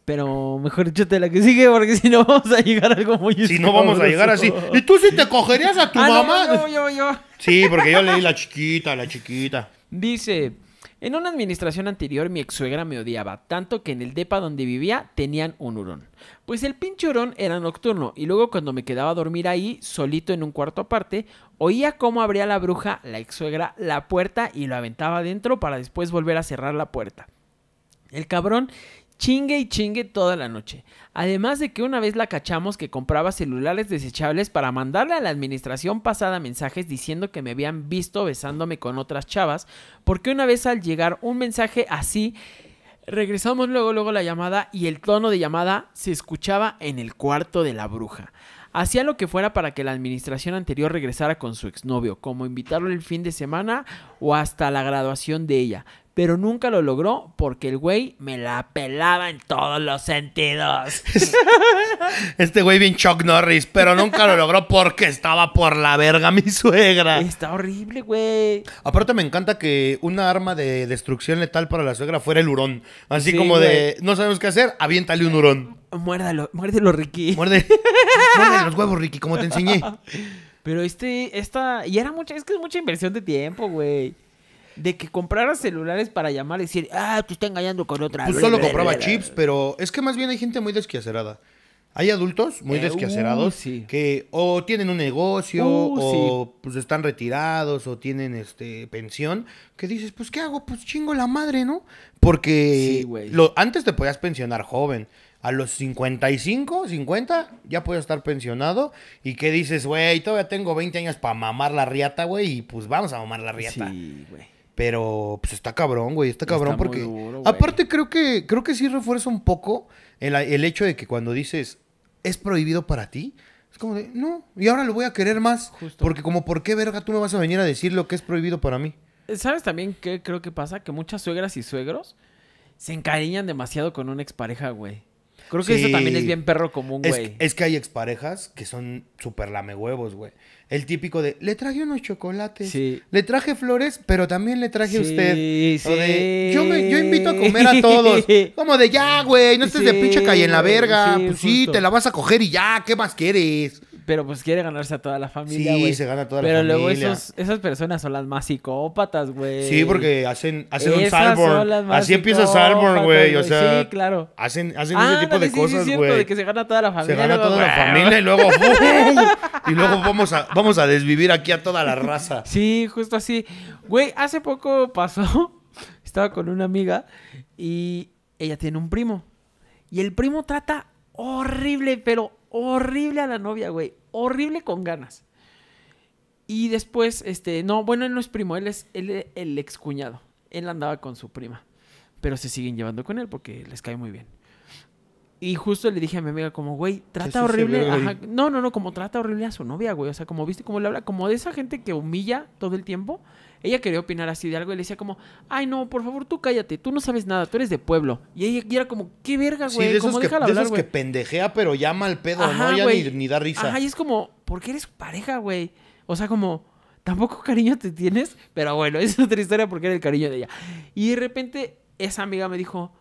Pero mejor échate la que sigue, porque si no vamos a llegar a algo muy Si no vamos a llegar así. ¿Y tú si te cogerías a tu ah, mamá? yo, yo, Sí, porque yo leí la chiquita, la chiquita. Dice: En una administración anterior, mi ex suegra me odiaba, tanto que en el depa donde vivía tenían un hurón. Pues el pinche hurón era nocturno, y luego cuando me quedaba a dormir ahí, solito en un cuarto aparte, oía cómo abría la bruja, la ex suegra, la puerta y lo aventaba adentro para después volver a cerrar la puerta. El cabrón chingue y chingue toda la noche. Además de que una vez la cachamos que compraba celulares desechables para mandarle a la administración pasada mensajes diciendo que me habían visto besándome con otras chavas, porque una vez al llegar un mensaje así, regresamos luego luego la llamada y el tono de llamada se escuchaba en el cuarto de la bruja. Hacía lo que fuera para que la administración anterior regresara con su exnovio, como invitarlo el fin de semana o hasta la graduación de ella. Pero nunca lo logró porque el güey me la pelaba en todos los sentidos. Este güey bien Chuck Norris, pero nunca lo logró porque estaba por la verga mi suegra. Está horrible, güey. Aparte me encanta que una arma de destrucción letal para la suegra fuera el hurón. Así como de, no sabemos qué hacer, aviéntale un hurón. Muérdalo, muérdelo, Ricky. Muérdelo. Muerde los huevos, Ricky, como te enseñé. Pero este, esta, y era mucha, es que es mucha inversión de tiempo, güey. De que compraras celulares para llamar y decir, ah, tú estás engañando con otra. Pues solo compraba chips, pero es que más bien hay gente muy desquiacerada. Hay adultos muy eh, uh, que o tienen un negocio uh, o pues están retirados o tienen este pensión que dices, pues ¿qué hago? Pues chingo la madre, ¿no? Porque lo, antes te podías pensionar joven a los 55, 50, ya puedo estar pensionado. Y que dices, güey, todavía tengo 20 años para mamar la riata, güey, y pues vamos a mamar la riata. Sí, güey. Pero pues está cabrón, güey, está cabrón porque aparte creo que creo que sí refuerza un poco el, el, hecho de que cuando dices es prohibido para ti, es como de, no, y ahora lo voy a querer más, porque como por qué verga tú me vas a venir a decir lo que es prohibido para mí. Eh, ¿Sabes también qué creo que pasa? Que muchas suegras y suegros se encariñan demasiado con una expareja, güey. Creo que eso también es bien perro común, güey. Es, que hay exparejas que son súper huevos güey. El típico de, le traje unos chocolates, sí. le traje flores, pero también le traje a sí, usted. O yo, yo invito a comer a todos. Como de, ya, güey, no estés de pinche calle en la verga. pues sí, te la vas a coger y ya, ¿qué más quieres? Pero pues quiere ganarse a toda la familia, Sí, se gana a toda la familia. Pero luego esas personas son las más psicópatas, güey. Sí, porque hacen, hacen un Salborn. Así empieza Salborn, güey. O sea, sí, claro. Hacen, hacen ese ah, tipo de cosas, güey. Sí, de que se gana toda la familia. Se gana a toda la familia y luego... ¡uh! y luego vamos a, vamos a desvivir aquí a toda la raza. Sí, justo así. Güey, hace poco pasó... Estaba con una amiga y ella tiene un primo. Y el primo trata horrible, pero horrible a la novia, güey. Horrible con ganas. Y después, este, no, bueno, él no es primo, él es el excuñado. Él andaba con su prima. Pero se siguen llevando con él porque les cae muy bien. Y justo le dije a mi amiga como, güey, trata horrible. No, no, no, como trata horrible a su novia, güey. O sea, como viste, como le habla, como de esa gente que humilla todo el tiempo. Ella quería opinar así de algo y le decía como, ay no, por favor tú cállate, tú no sabes nada, tú eres de pueblo. Y ella era como, qué verga, güey. Sí, de esos, que, de que, pendejea pero llama mal pedo, ¿no? Ya ni, da risa. Ajá, es como, ¿por qué eres pareja, güey? O sea, como, tampoco cariño te tienes, pero bueno, es otra historia porque era el cariño de ella. Y de repente esa amiga me dijo,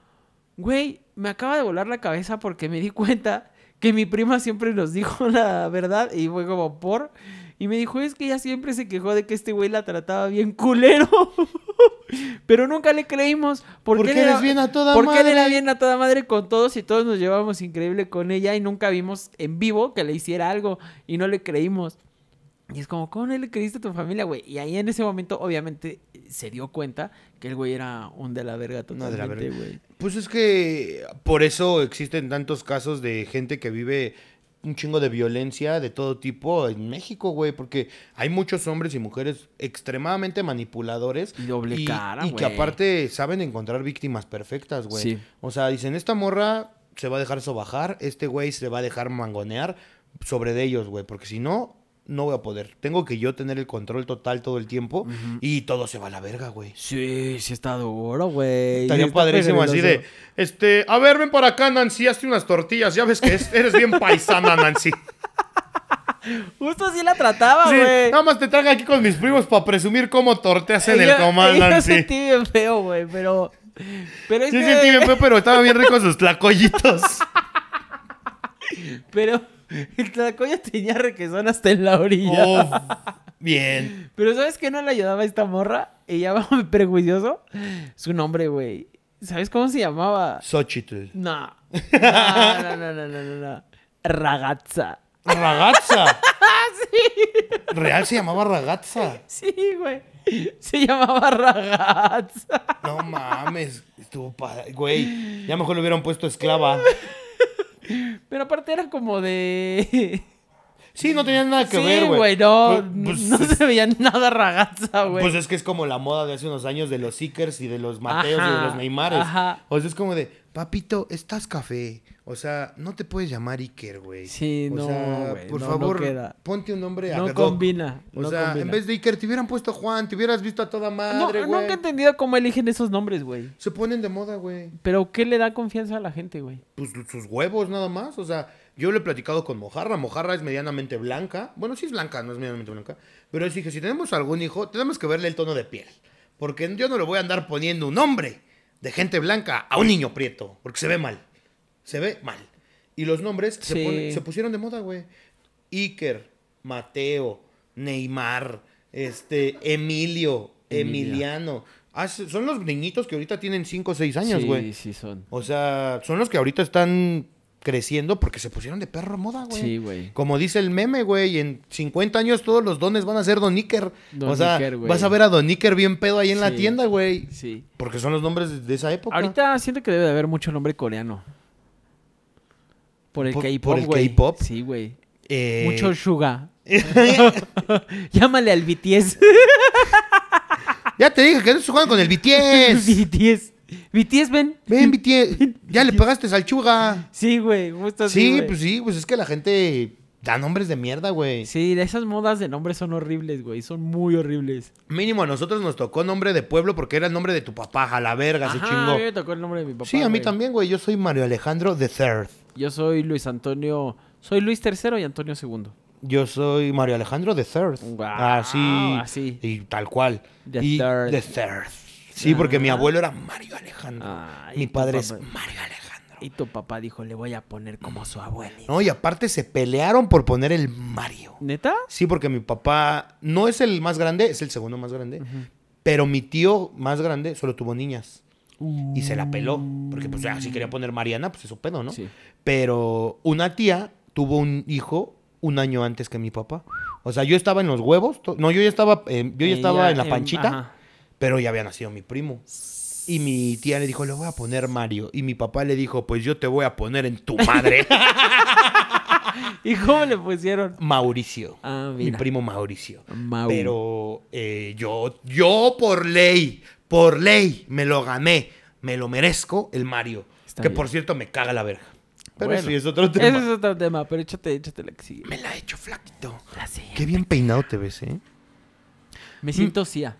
güey, me acaba de volar la cabeza porque me di cuenta que mi prima siempre nos dijo la verdad y fue como por... Y me dijo, es que ella siempre se quejó de que este güey la trataba bien culero. Pero nunca le creímos. Porque, qué bien a toda madre. Porque era bien a toda madre con todos y todos nos llevábamos increíble con ella y nunca vimos en vivo que le hiciera algo y no le creímos. Y es como, ¿cómo no le creíste a tu familia, güey? Y ahí en ese momento, obviamente, se dio cuenta que el güey era un de la verga totalmente, güey. pues es que por eso existen tantos casos de gente que vive un chingo de violencia de todo tipo en México, güey, porque hay muchos hombres y mujeres extremadamente manipuladores. Y doble y, cara, Y que aparte saben encontrar víctimas perfectas, güey. O sea, dicen, esta morra se va a dejar sobajar, este güey se va a dejar mangonear sobre de ellos, güey, porque si no, no voy a poder. Tengo que yo tener el control total todo el tiempo y todo se va a la verga, güey. Sí, sí está duro, güey. Estaría padrísimo así de, este, a ver, ven para acá, Nancy, hazte unas tortillas. Ya ves que eres bien paisana, Nancy. Justo así la trataba, güey. nada más te traje aquí con mis primos para presumir cómo torteas en el comal, Nancy. Yo sentí bien feo, güey, pero... pero sentí bien feo, pero estaba bien rico sus tlacoyitos. pero... El coña tenía requesón hasta en la orilla. bien. Pero ¿sabes qué no le ayudaba a esta morra? Ella va prejuicioso. Su nombre, güey. ¿Sabes cómo se llamaba? Xochitl. No. No, no, no, no, no, no. Ragazza. ¿Ragazza? sí. ¿Real se llamaba Ragazza? Sí, güey. Se llamaba Ragazza. No mames. Estuvo padre. Güey, ya mejor le hubieran puesto esclava. Pero aparte era como de. Sí, no tenían nada que ver, güey. No, pues, no pues, se veía nada ragazza, güey. Pues es que es como la moda de hace unos años de los Seekers y de los Mateos y de los Neymares. Ajá. O sea, es como de, papito, estás café. O sea, no te puedes llamar Iker, güey. Sí, o no, sea, por favor, ponte un nombre a No combina. O sea, en vez de Iker te hubieran puesto Juan, te hubieras visto a toda madre, güey. No, nunca he entendido cómo eligen esos nombres, güey. Se ponen de moda, güey. Pero ¿qué le da confianza a la gente, güey? Pues sus huevos nada más, o sea, yo lo he platicado con Mojarra, Mojarra es medianamente blanca. Bueno, sí es blanca, no es medianamente blanca, pero dije, si tenemos algún hijo, tenemos que verle el tono de piel, porque yo no le voy a andar poniendo un nombre de gente blanca a un niño prieto, porque se ve mal se ve mal. Y los nombres se, pusieron de moda, güey. Iker, Mateo, Neymar, este, Emilio, Emiliano. Ah, son los niñitos que ahorita tienen 5 o 6 años, güey. Sí, sí son. O sea, son los que ahorita están creciendo porque se pusieron de perro moda, güey. Sí, güey. Como dice el meme, güey, en 50 años todos los dones van a ser Don Iker. o sea, vas a ver a Don Iker bien pedo ahí en la tienda, güey. Sí. Porque son los nombres de esa época. Ahorita siento que debe de haber mucho nombre coreano. Por el K-pop. Por el K-pop. Sí, güey. Eh, Mucho Suga. Llámale al BTS. ya te dije que no se juegan con el BTS. BTS. BTS, ven. Ven, BTS. Ya le pagaste salchuga. Sí, güey. Sí, pues sí, pues es que la gente da nombres de mierda, güey. Sí, esas modas de nombres son horribles, güey. Son muy horribles. Mínimo a nosotros nos tocó nombre de pueblo porque era el nombre de tu papá, a la verga, se A mí me tocó el nombre de mi papá. Sí, a mí también, güey. Yo soy Mario Alejandro de third. Yo soy Luis Antonio. Soy Luis III y Antonio II. Yo soy Mario Alejandro de Third. así, Y tal cual. Third. Sí, porque mi ah. abuelo era Mario Alejandro. mi padre es Mario Alejandro. Y tu papá dijo, le voy a poner como su abuelo No, y aparte se pelearon por poner el Mario. ¿Neta? Sí, porque mi papá no es el más grande, es el segundo más grande. Pero mi tío más grande solo tuvo niñas. Y se la peló. Porque, pues, si quería poner Mariana, pues eso pedo, ¿no? Pero una tía tuvo un hijo un año antes que mi papá. O sea, yo estaba en los huevos. No, yo ya estaba, eh, yo ya estaba en la panchita. pero ya había nacido mi primo. Y mi tía le dijo, le voy a poner Mario. Y mi papá le dijo, pues yo te voy a poner en tu madre. ¿Y cómo le pusieron? Mauricio. Ah, mi primo Mauricio. Pero eh, yo, yo por ley, por ley, me lo gané. Me lo merezco el Mario. que por cierto me caga la verga. Pero sí, es otro tema. Ese es otro tema, pero échate, échate la que sigue. Me la he hecho flaquito. Qué bien peinado te ves, ¿eh? Me mm. siento CIA,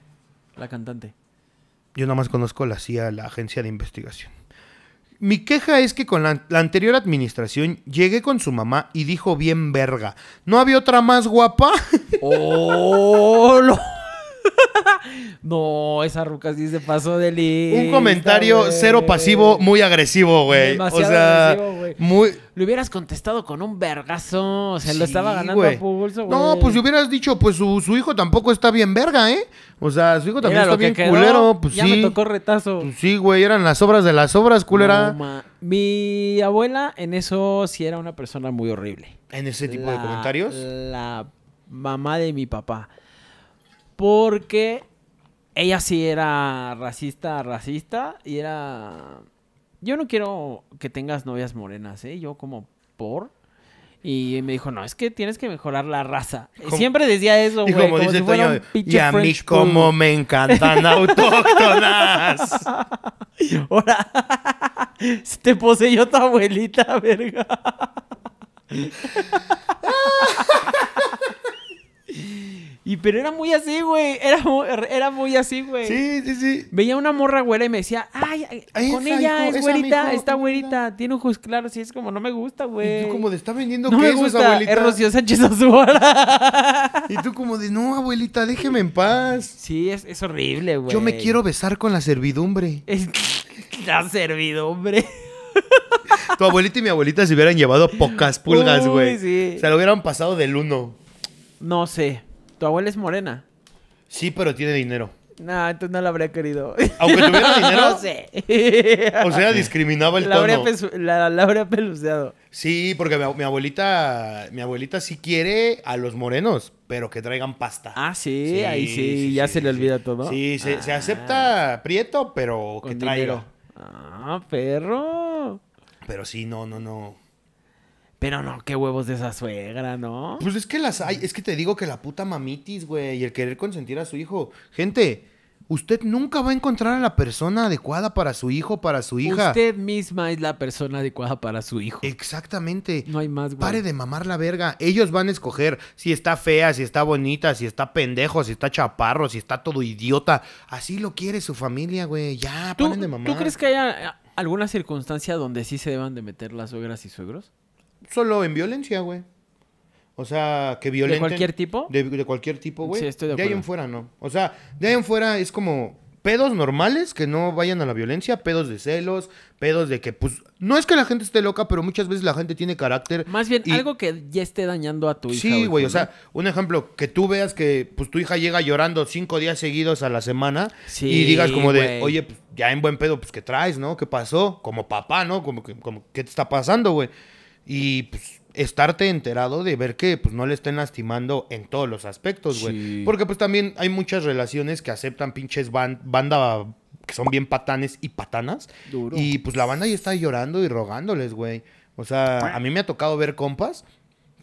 la cantante. Yo nada más conozco la CIA, la agencia de investigación. Mi queja es que con la, anterior administración llegué con su mamá y dijo bien verga. ¿No había otra más guapa? ¡Oh! no, esa ruca sí se pasó de Un comentario cero pasivo, muy agresivo, güey. O muy. Le hubieras contestado con un vergazo. O sea, lo estaba ganando a pulso, güey. No, pues si hubieras dicho, pues su, hijo tampoco está bien verga, ¿eh? O sea, su hijo también está bien culero. Pues ya sí. me tocó retazo. Pues sí, güey, eran las obras de las obras, culera. Mi abuela en eso sí era una persona muy horrible. ¿En ese tipo de comentarios? La mamá de mi papá. Porque ella sí era racista, racista. Y era. Yo no quiero que tengas novias morenas, ¿eh? Yo, como por. Y me dijo, no, es que tienes que mejorar la raza. Siempre decía eso, güey. Y como, dice a mí como me encantan autóctonas. Ahora, te poseyó tu abuelita, verga. Y pero era muy así, güey. Era, era muy así, güey. Sí, sí, sí. Veía una morra güera y me decía, ay, con ella es güerita, Esta güerita, tiene ojos claros. Y es como, no me gusta, güey. Y tú como de, está vendiendo no quesos, me gusta. abuelita. Es Rocío Sánchez Azuara. y tú como de, no, abuelita, déjeme en paz. Sí, es, es horrible, güey. Yo me quiero besar con la servidumbre. la servidumbre. tu abuelita y mi abuelita se hubieran llevado pocas pulgas, güey. Sí. Se lo hubieran pasado del uno. No sé. Tu abuela es morena. Sí, pero tiene dinero. No, entonces no la habría querido. Aunque tuviera dinero. no sé. O sea, discriminaba el tono. la, habría peluceado. Sí, porque mi, abuelita, mi abuelita sí quiere a los morenos, pero que traigan pasta. Ah, sí, ahí sí, ya se le olvida todo. Sí, se, ah. acepta prieto, pero que traiga. Dinero. Ah, perro. Pero sí, no, no, no. Pero no, qué huevos de esa suegra, ¿no? Pues es que las hay, es que te digo que la puta mamitis, güey, y el querer consentir a su hijo. Gente, usted nunca va a encontrar a la persona adecuada para su hijo, para su hija. Usted misma es la persona adecuada para su hijo. Exactamente. No hay más, güey. Pare de mamar la verga. Ellos van a escoger si está fea, si está bonita, si está pendejo, si está chaparro, si está todo idiota. Así lo quiere su familia, güey. Ya, paren de mamar. ¿Tú crees que haya alguna circunstancia donde sí se deban de meter las suegras y suegros? solo en violencia, güey. O sea, que violencia. ¿De cualquier tipo? De, cualquier tipo, güey. Sí, estoy de acuerdo. De ahí en fuera, no. O sea, de ahí en fuera es como pedos normales que no vayan a la violencia, pedos de celos, pedos de que, pues, no es que la gente esté loca, pero muchas veces la gente tiene carácter. Más bien, algo que ya esté dañando a tu hija. Sí, güey, o sea, un ejemplo, que tú veas que, pues, tu hija llega llorando cinco días seguidos a la semana y digas como de, oye, pues, ya en buen pedo, pues, ¿qué traes, no? ¿Qué pasó? Como papá, ¿no? Como, como ¿qué te está pasando, güey? y pues estarte enterado de ver que pues no le estén lastimando en todos los aspectos, güey. Porque pues también hay muchas relaciones que aceptan pinches banda que son bien patanes y patanas. Y pues la banda ya está llorando y rogándoles, güey. O sea, a mí me ha tocado ver compas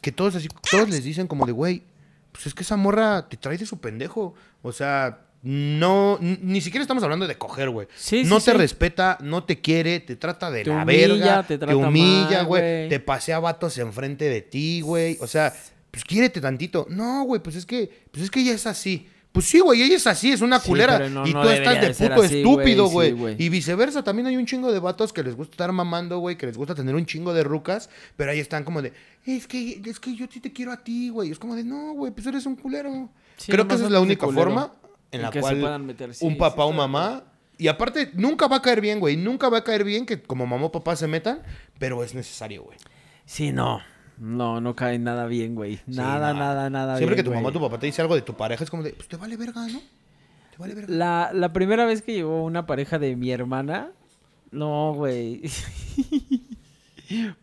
que todos así, todos les dicen como de, güey, pues es que esa morra te trae de su pendejo. O sea, no, ni siquiera estamos hablando de coger, güey. no te respeta, no te quiere, te trata de la verga, te, humilla, güey. Te pasea vatos enfrente de ti, güey. O sea, pues quiérete tantito. No, güey, pues es que, pues es que ella es así. Pues sí, güey, ella es así, es una culera. y tú estás de puto estúpido, güey. y viceversa, también hay un chingo de vatos que les gusta estar mamando, güey, que les gusta tener un chingo de rucas, pero ahí están como de, es que, es que yo sí te quiero a ti, güey. Es como de, no, güey, pues eres un culero. Creo que esa es la única forma en, la cual un papá o mamá. Y aparte, nunca va a caer bien, güey. Nunca va a caer bien que como mamá o papá se metan, pero es necesario, güey. Sí, no. No, no cae nada bien, güey. Nada, nada, nada, Siempre que tu mamá o tu papá te dice algo de tu pareja, es como de, pues te vale verga, ¿no? Te vale verga. La, la primera vez que llegó una pareja de mi hermana, no, güey.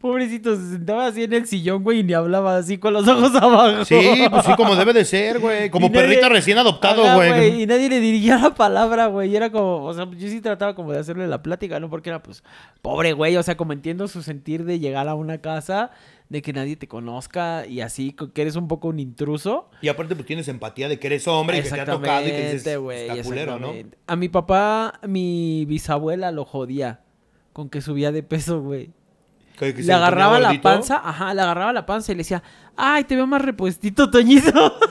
Pobrecito, se sentaba así en el sillón, güey, y ni hablaba así con los ojos abajo. Sí, pues sí, como debe de ser, güey. Como perrita recién adoptado, güey. Y nadie le dirigía la palabra, güey. Y era como, o sea, yo sí trataba como de hacerle la plática, ¿no? Porque era, pues, pobre, güey. O sea, como entiendo su sentir de llegar a una casa de que nadie te conozca y así, que eres un poco un intruso. Y aparte, pues tienes empatía de que eres hombre y que te ha tocado y que dices, está culero, ¿no? A mi papá, mi bisabuela lo jodía con que subía de peso, güey le agarraba la panza, ajá, le agarraba la panza y le decía, ay, te veo más repuestito, Toñito.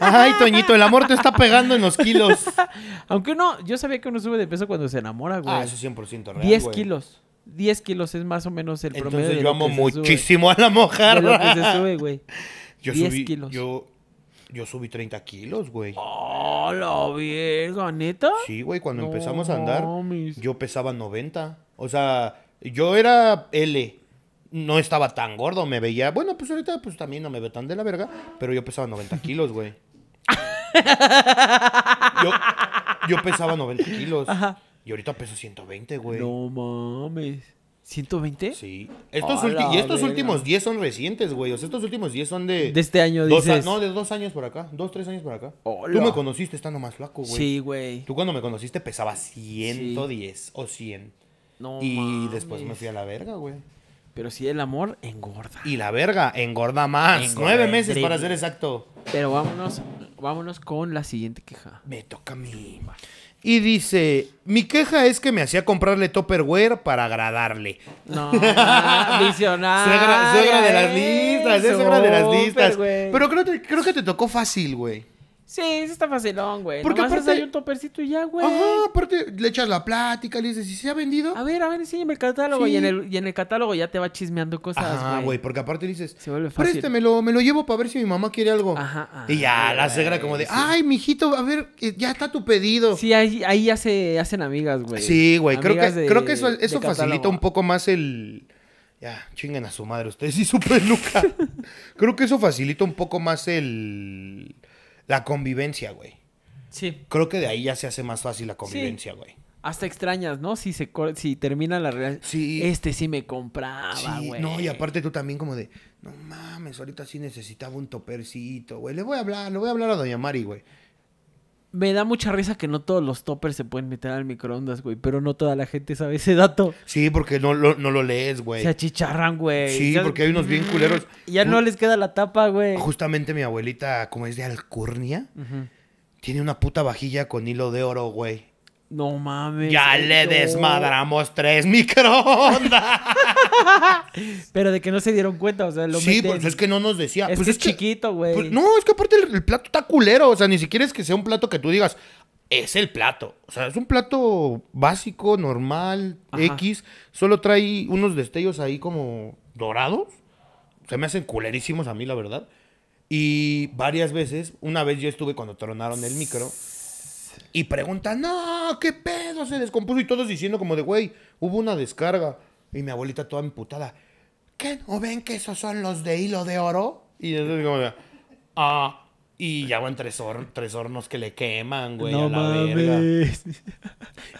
Ay, Toñito, el amor te está pegando en los kilos. Aunque uno, yo sabía que uno sube de peso cuando se enamora, ah, güey. Ah, eso es 100% real. 10 kilos. 10 kilos es más o menos el promedio. Entonces yo amo muchísimo a la mojarra. lo que se sube, güey. Yo 10 kilos. Yo, yo subí 30 kilos, güey. ¡Oh, la vieja, ¿Neta? Sí, güey, cuando empezamos a andar, yo pesaba 90. O sea, yo era L. No estaba tan gordo, me veía. Bueno, pues ahorita pues también no me veo tan de la verga, pero yo pesaba 90 kilos, güey. Yo, pesaba 90 kilos. Ajá. Y ahorita peso 120, güey. No mames. ¿120? Sí. Estos y estos últimos 10 son recientes, güey. O sea, estos últimos 10 son de. De este año, dices. no, de dos años por acá. Dos, tres años por acá. Tú me conociste estando más flaco, güey. Sí, güey. Tú cuando me conociste pesaba 110 o 100 y después me fui a la verga, güey. Pero sí, el amor engorda. Y la verga engorda más. Nueve meses para ser exacto. Pero vámonos, vámonos con la siguiente queja. Me toca a mí. Y dice, mi queja es que me hacía comprarle Topperware para agradarle. No, visionario. suegra, una de las listas, es una de las listas. Pero creo, creo que te tocó fácil, güey. Sí, eso está facilón, güey. Porque Nomás aparte... hay un topercito y ya, güey. Ajá, aparte le echas la plática, le dices, ¿y se ha vendido? A ver, a ver, enséñame el catálogo. Y, en el, catálogo ya te va chismeando cosas, ajá, güey. porque aparte le dices, se vuelve fácil. préstemelo, me lo llevo para ver si mi mamá quiere algo. Ajá, ajá Y ya, ah, la cegra como de, ay, mijito, a ver, ya está tu pedido. Sí, ahí, ahí ya se hacen amigas, güey. Sí, güey, creo que, creo que eso, eso facilita un poco más el... Ya, chinguen a su madre, ustedes y su peluca. creo que eso facilita un poco más el la convivencia, güey. Sí. Creo que de ahí ya se hace más fácil la convivencia, güey. Hasta extrañas, ¿no? Si se si termina la real... Sí. Este sí me compraba, sí. No, y aparte tú también como de, no mames, ahorita sí necesitaba un topercito, güey. Le voy a hablar, le voy a hablar a doña Mari, güey me da mucha risa que no todos los toppers se pueden meter al microondas, güey. Pero no toda la gente sabe ese dato. Sí, porque no lo, no lo lees, güey. Se achicharran, güey. Sí, porque hay unos bien culeros. Ya no les queda la tapa, güey. Justamente mi abuelita, como es de Alcurnia, tiene una puta vajilla con hilo de oro, güey. No mames. Ya le desmadramos tres microondas. Pero de que no se dieron cuenta, o sea, lo Sí, pues, es que no nos decía. Es pues es, chiquito, pues, güey. no, es que aparte el, plato está culero. O sea, ni siquiera es que sea un plato que tú digas, es el plato. O sea, es un plato básico, normal, X. Solo trae unos destellos ahí como dorados. Se me hacen culerísimos a mí, la verdad. Y varias veces, una vez yo estuve cuando tronaron el micro y preguntan, no, qué pedo, se descompuso. Y todos diciendo como de, güey, hubo una descarga. Y mi abuelita toda emputada, ¿qué? ¿No ven que esos son los de hilo de oro? Y entonces como ah... Y ya van tres, hornos que le queman, güey, Y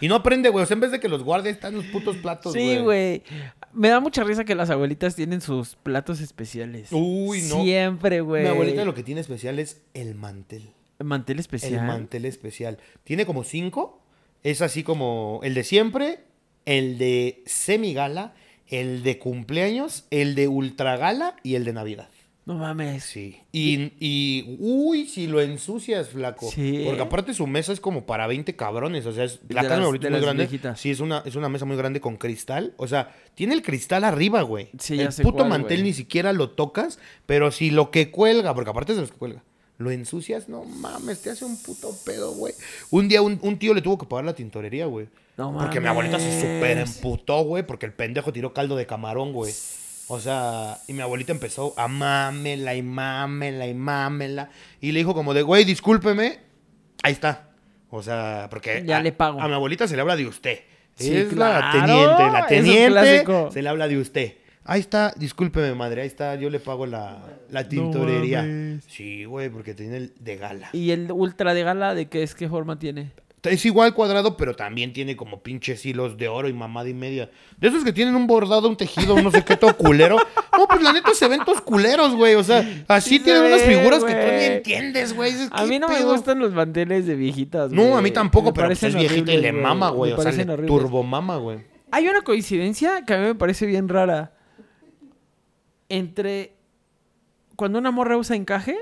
no aprende, güey. O sea, en vez de que los guarde, están los putos platos, güey. Sí, güey. Me da mucha risa que las abuelitas tienen sus platos especiales. Uy, no. Siempre, güey. Mi abuelita lo que tiene especial es el mantel mantel especial. El mantel especial. Tiene como cinco. Es así como el de siempre, el de semigala, el de cumpleaños, el de ultragala y el de Navidad. No mames. Sí. Y, uy, si lo ensucias, flaco. Porque aparte su mesa es como para 20 cabrones. O sea, es, la casa ahorita es muy grande. Sí, es una, es una mesa muy grande con cristal. O sea, tiene el cristal arriba, güey. Sí, el ya sé puto mantel ni siquiera lo tocas, pero si lo que cuelga, porque aparte es de los que cuelga lo ensucias, no mames, te hace un puto pedo, güey. Un día un, tío le tuvo que pagar la tintorería, güey. No porque mi abuelita se super emputó, güey, porque el pendejo tiró caldo de camarón, güey. O sea, y mi abuelita empezó a mámela y mámela y mámela. Y le dijo como de, güey, discúlpeme, ahí está. O sea, porque a, mi abuelita se le habla de usted. Sí, claro, la teniente, la teniente. Se le habla de usted. Ahí está, discúlpeme, madre, ahí está, yo le pago la, tintorería. sí, güey, porque tiene el de gala. ¿Y el ultra de gala de qué es? ¿Qué forma tiene? Es igual cuadrado, pero también tiene como pinches hilos de oro y mamada y media. De esos que tienen un bordado, un tejido, no sé qué, todo culero. No, pues la neta se ven todos culeros, güey. O sea, así tienen unas figuras que tú ni entiendes, güey. A mí no me gustan los manteles de viejitas, güey. No, a mí tampoco, pero pues, es viejita y le mama, güey. O sea, turbomama, güey. Hay una coincidencia que a mí me parece bien rara entre cuando una morra usa encaje,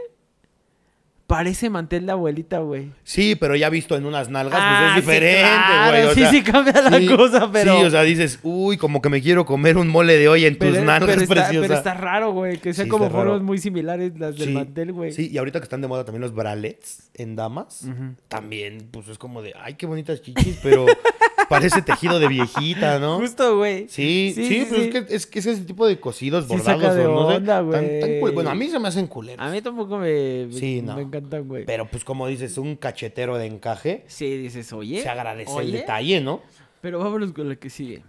parece mantel de abuelita, güey. Sí, pero ya visto en unas nalgas, pues es ah, diferente, güey. sí, sí cambia la cosa, pero. Sí, o sea, dices, uy, como que me quiero comer un mole de hoy en tus nalgas, pero está, preciosa. Pero está raro, güey, que sean como formas muy similares las del mantel, güey. Sí, y ahorita que están de moda también los bralets en damas, también, pues es como de, ay, qué bonitas chichis, pero Parece tejido de viejita, ¿no? Justo, güey. Sí, sí, sí, pero pues Es, que, es ese tipo de cosidos bordados o no sé, tan, tan bueno, a mí se me hacen culeros. A mí tampoco me, me, no. me encantan, güey. Pero pues como dices, un cachetero de encaje. Sí, dices, oye. Se agradece el detalle, ¿no? Pero vámonos con lo que sigue.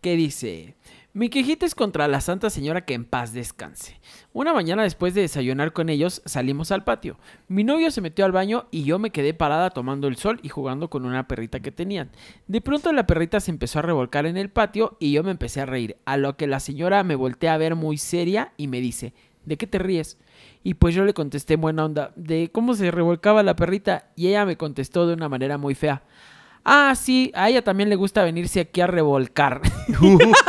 ¿Qué dice? Mi quejita es contra la Santa Señora que en paz descanse. Una mañana después de desayunar con ellos salimos al patio. Mi novio se metió al baño y yo me quedé parada tomando el sol y jugando con una perrita que tenían. De pronto la perrita se empezó a revolcar en el patio y yo me empecé a reír, a lo que la señora me voltea a ver muy seria y me dice, ¿de qué te ríes? Y pues yo le contesté buena onda, de cómo se revolcaba la perrita y ella me contestó de una manera muy fea. Ah, sí, a ella también le gusta venirse aquí a revolcar.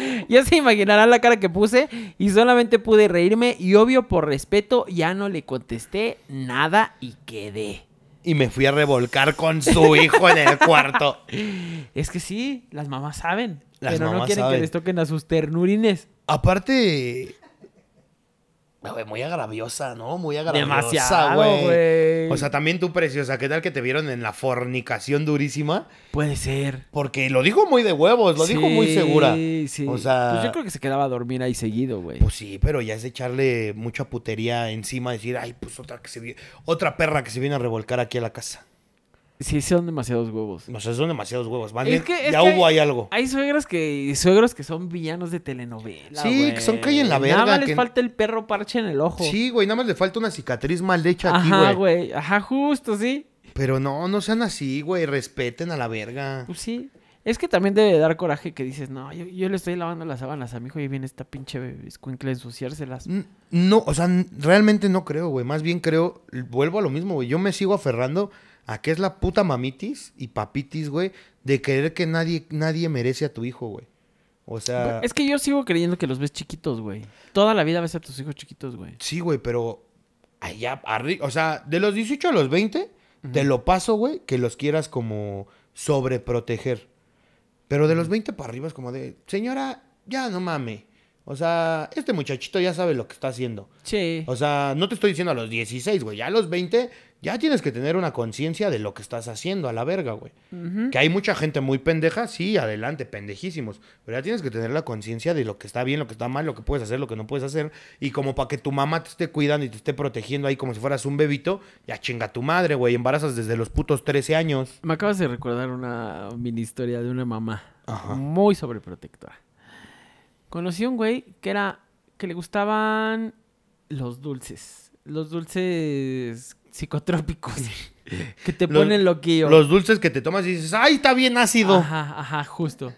ya se imaginarán la cara que puse y solamente pude reírme y obvio por respeto ya no le contesté nada y quedé. Y me fui a revolcar con su hijo en el cuarto. Es que sí, las mamás saben. pero no quieren que les toquen a sus ternurines. Aparte, muy agraviosa, ¿no? Muy agraviosa, Demasiado, güey. O sea, también tú, preciosa, ¿qué tal que te vieron en la fornicación durísima? Puede ser. Porque lo dijo muy de huevos, lo dijo muy segura. Sí, O sea... Pues yo creo que se quedaba a dormir ahí seguido, güey. Pues sí, pero ya es echarle mucha putería encima, decir, ay, pues otra que se Otra perra que se viene a revolcar aquí a la casa. Sí, son demasiados huevos. No, son demasiados huevos. Van ya hubo ahí algo. Hay suegros que, suegros que son villanos de telenovela. Sí, que son que en la verga. Nada más les falta el perro parche en el ojo. Sí, güey, nada más le falta una cicatriz mal hecha Ajá, aquí, güey. Ajá, güey. Ajá, justo, sí. Pero no, no sean así, güey. Respeten a la verga. Pues sí. Es que también debe dar coraje que dices, no, yo, le estoy lavando las sábanas a mi hijo y viene esta pinche escuincle a ensuciárselas. No, o sea, realmente no creo, güey. Más bien creo, vuelvo a lo mismo, güey. Yo me sigo aferrando a que es la puta mamitis y papitis, güey, de creer que nadie, nadie merece a tu hijo, güey. O sea. Es que yo sigo creyendo que los ves chiquitos, güey. Toda la vida ves a tus hijos chiquitos, güey. Sí, güey, pero allá arriba. O sea, de los 18 a los 20, de te lo paso, güey, que los quieras como sobreproteger. Pero de los 20 para arriba es como de, señora, ya no mame. O sea, este muchachito ya sabe lo que está haciendo. Sí. O sea, no te estoy diciendo a los 16, güey, ya a los 20 ya tienes que tener una conciencia de lo que estás haciendo a la verga, güey. Que hay mucha gente muy pendeja, sí, adelante, pendejísimos. Pero ya tienes que tener la conciencia de lo que está bien, lo que está mal, lo que puedes hacer, lo que no puedes hacer. Y como para que tu mamá te esté cuidando y te esté protegiendo ahí como si fueras un bebito, ya chinga tu madre, güey. Embarazas desde los putos 13 años. Me acabas de recordar una mini historia de una mamá muy sobreprotectora. Conocí a un güey que era. que le gustaban los dulces. Los dulces psicotrópicos que te ponen loquillo. Los dulces que te tomas y dices, ¡ay, está bien ácido! Ajá, ajá, justo.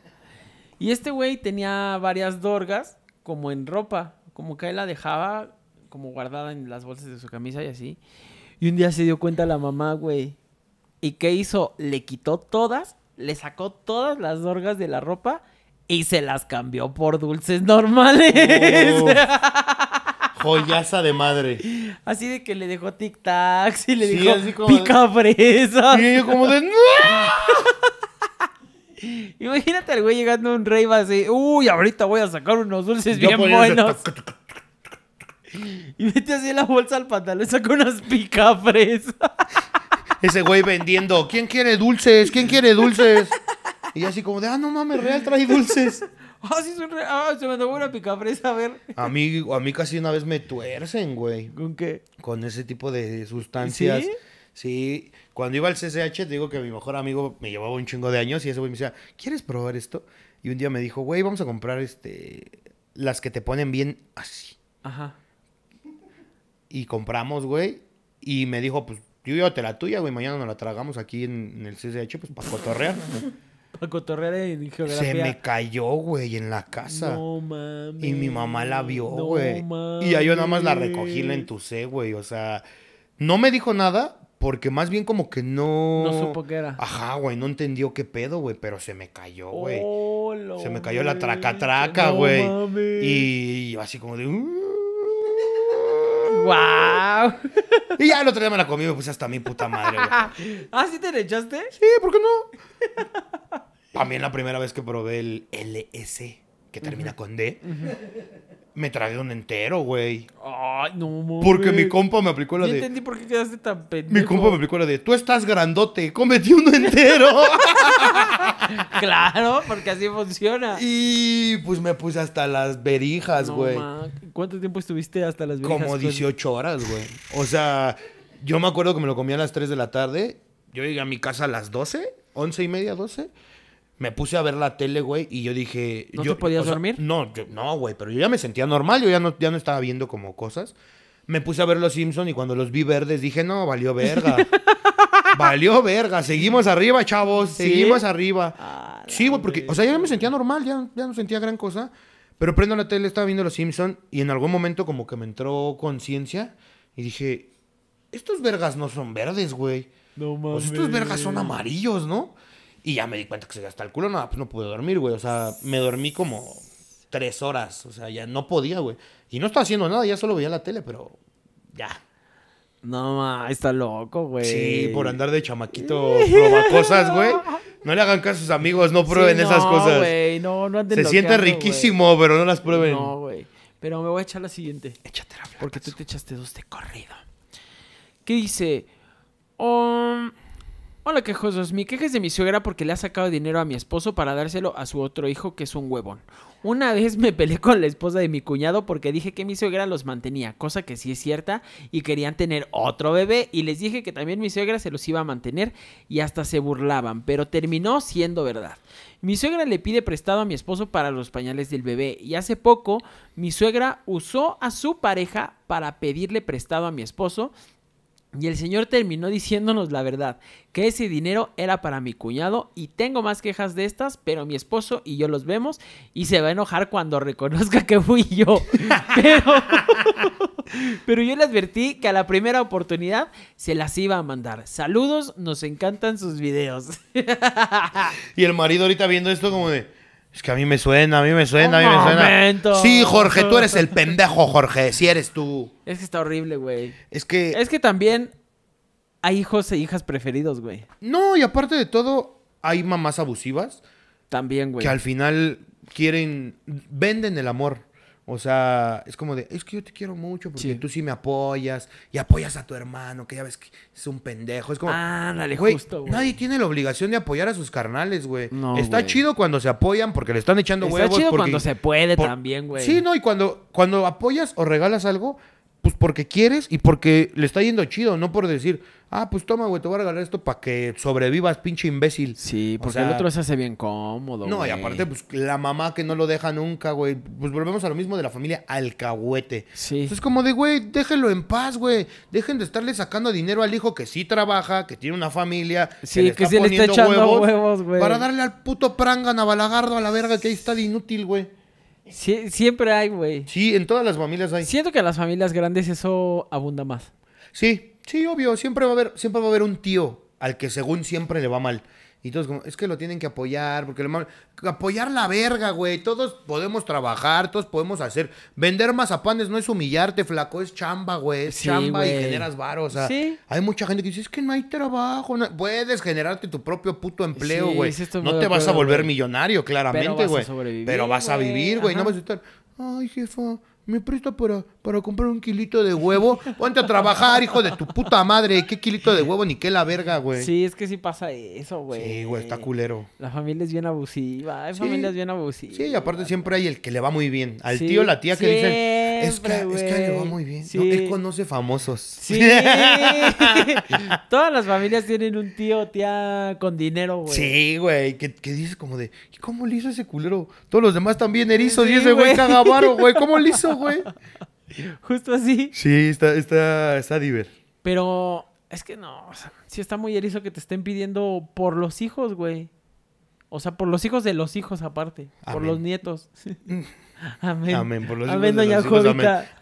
Y este güey tenía varias dorgas como en ropa, como que él la dejaba como guardada en las bolsas de su camisa y así. Y un día se dio cuenta la mamá, güey. ¿Y qué hizo? Le quitó todas, le sacó todas las dorgas de la ropa y se las cambió por dulces normales. Joyaza de madre. Así de que le dejó tic-tacs y le dijo, pica fresa. Y yo como de, Imagínate al güey llegando a un rey así, uy, ahorita voy a sacar unos dulces bien buenos. Y mete así la bolsa al pantalón, Y saca unas pica fresa. Ese güey vendiendo, ¿quién quiere dulces? ¿Quién quiere dulces? Y así como de, ah, no mames, real trae dulces. Ah, sí, ah, se me tomó una picafresa, a ver. A mí, a mí casi una vez me tuercen, güey. ¿Con qué? Con ese tipo de sustancias. ¿Sí? cuando iba al CCH, te digo que mi mejor amigo me llevaba un chingo de años y ese güey me decía, ¿quieres probar esto? Y un día me dijo, güey, vamos a comprar este, las que te ponen bien así. Ajá. Y compramos, güey, y me dijo, pues, yo te la tuya, güey, mañana nos la tragamos aquí en, el CSH, pues, para cotorrear. a cotorrear en geografía. Se me cayó, güey, en la casa. No mames. Y mi mamá la vio, güey. No, y ya yo nada más la recogí y la entusé, güey. O sea, no me dijo nada, porque más bien como que no... No supo qué era. Ajá, güey, no entendió qué pedo, güey, pero se me cayó, güey. se me cayó la traca-traca, güey. No, y, así como de... ¡Wow! Uh". Y ya el otro día me la comí y me puse hasta mi puta madre, güey. ¿Ah, sí te la echaste? Sí, ¿por qué no? También la primera vez que probé el LS, que termina con D, me tragué un entero, güey. Ay, no, Porque mi compa me aplicó la de... de. entendí por qué quedaste tan pendejo. Mi compa me aplicó la de: Tú estás grandote, cometí uno entero. claro, porque así funciona. Y pues me puse hasta las berijas, güey. ¿Cuánto tiempo estuviste hasta las berijas? Como 18 horas, güey. O sea, yo me acuerdo que me lo comía a las 3 de la tarde. Yo llegué a mi casa a las 12, 11 y media, 12 me puse a ver la tele, güey, y yo dije... ¿No yo, te podías dormir? No, no, güey, pero yo ya me sentía normal, yo ya no, ya no estaba viendo como cosas. Me puse a ver los Simpson y cuando los vi verdes dije, no, valió verga. valió verga, seguimos arriba, chavos, seguimos arriba. Ah, sí, güey, porque, o sea, ya me sentía normal, ya, ya no sentía gran cosa. Pero prendo la tele, estaba viendo los Simpson y en algún momento como que me entró conciencia y dije, estos vergas no son verdes, güey. No mames. estos vergas son amarillos, ¿no? Y ya me di cuenta que se hasta el culo, no, pues no pude dormir, güey. O sea, me dormí como tres horas. O sea, ya no podía, güey. Y no estaba haciendo nada, ya solo veía la tele, pero ya. No, ma, está loco, güey. Sí, por andar de chamaquito proba cosas, güey. No le hagan caso a sus amigos, no prueben esas cosas. güey, no, no anden Se siente riquísimo, pero no las prueben. No, güey. Pero me voy a echar la siguiente. Échate Échatela, Porque tú te echaste dos de corrido. ¿Qué dice? Um, Hola quejosos, mi queja es de mi suegra porque le ha sacado dinero a mi esposo para dárselo a su otro hijo que es un huevón. Una vez me peleé con la esposa de mi cuñado porque dije que mi suegra los mantenía, cosa que sí es cierta, y querían tener otro bebé y les dije que también mi suegra se los iba a mantener y hasta se burlaban, pero terminó siendo verdad. Mi suegra le pide prestado a mi esposo para los pañales del bebé y hace poco mi suegra usó a su pareja para pedirle prestado a mi esposo y el señor terminó diciéndonos la verdad, que ese dinero era para mi cuñado y tengo más quejas de estas, pero mi esposo y yo los vemos y se va a enojar cuando reconozca que fui yo. Pero, yo le advertí que a la primera oportunidad se las iba a mandar. Saludos, nos encantan sus videos. y el marido ahorita viendo esto como de... Es que a mí me suena, a mí me suena, a mí me suena. momento. Sí, Jorge, tú eres el pendejo, Jorge. Si eres tú. Es que está horrible, güey. Es que. Es que también hay hijos e hijas preferidos, güey. No, y aparte de todo, hay mamás abusivas También, güey. que al final quieren. Venden el amor. O sea, es como de, es que yo te quiero mucho porque tú sí me apoyas y apoyas a tu hermano, que ya ves que es un pendejo. Es como, ándale, justo, güey. Nadie tiene la obligación de apoyar a sus carnales, güey. está chido cuando se apoyan porque le están echando huevos. Está chido cuando se puede también, güey. Sí, no, y cuando, cuando apoyas o regalas algo, pues porque quieres y porque le está yendo chido, no por decir, ah, pues toma, güey, te voy a regalar esto para que sobrevivas, pinche imbécil. Sí, porque el otro se hace bien cómodo. No, y aparte, pues la mamá que no lo deja nunca, güey. Pues volvemos a lo mismo de la familia alcahuete. Sí. Entonces, es como de, güey, déjenlo en paz, güey. Dejen de estarle sacando dinero al hijo que sí trabaja, que tiene una familia. Sí, que, sí le está echando huevos, güey. Para darle al puto a Balagardo, a la verga que ahí está de inútil, güey siempre hay, güey. Sí, en todas las familias hay. Siento que en las familias grandes eso abunda más. Sí, sí, obvio. Siempre va a haber, siempre va a haber un tío al que según siempre le va mal. Y todos como, es que lo tienen que apoyar, porque lo mal... Apoyar la verga, güey. Todos podemos trabajar, todos podemos hacer. Vender mazapanes no es humillarte, flaco, es chamba, güey. Es chamba y generas varo. O sea, ¿Sí? hay mucha gente que dice, es que no hay trabajo. Puedes generarte tu propio puto empleo, güey. no te vas a volver millonario, claramente, Pero güey. Pero vas a vivir, güey. No vas a estar, ay, jefa ¿Me presta para, comprar un kilito de huevo? Ponte a trabajar, hijo de tu puta madre. ¿Qué kilito de huevo ni qué la verga, güey? Sí, es que sí pasa eso, güey. Sí, güey, está culero. La familia es bien abusiva. Hay familias bien abusivas. Sí, y aparte siempre hay el que le va muy bien. Al tío tío, la tía que dicen, es que, es que le va muy bien. Sí. él conoce famosos. Sí. Todas las familias tienen un tío tía con dinero, güey. Sí, güey. Que, que dices como de, ¿cómo le hizo ese culero? Todos los demás también erizos y ese güey cagabaro, güey. ¿Cómo le hizo? güey. Justo así. Sí, está, está, está diver. Pero es que no, si está muy erizo que te estén pidiendo por los hijos, güey. O sea, por los hijos de los hijos aparte, por los nietos. amén. Amén, por los amén,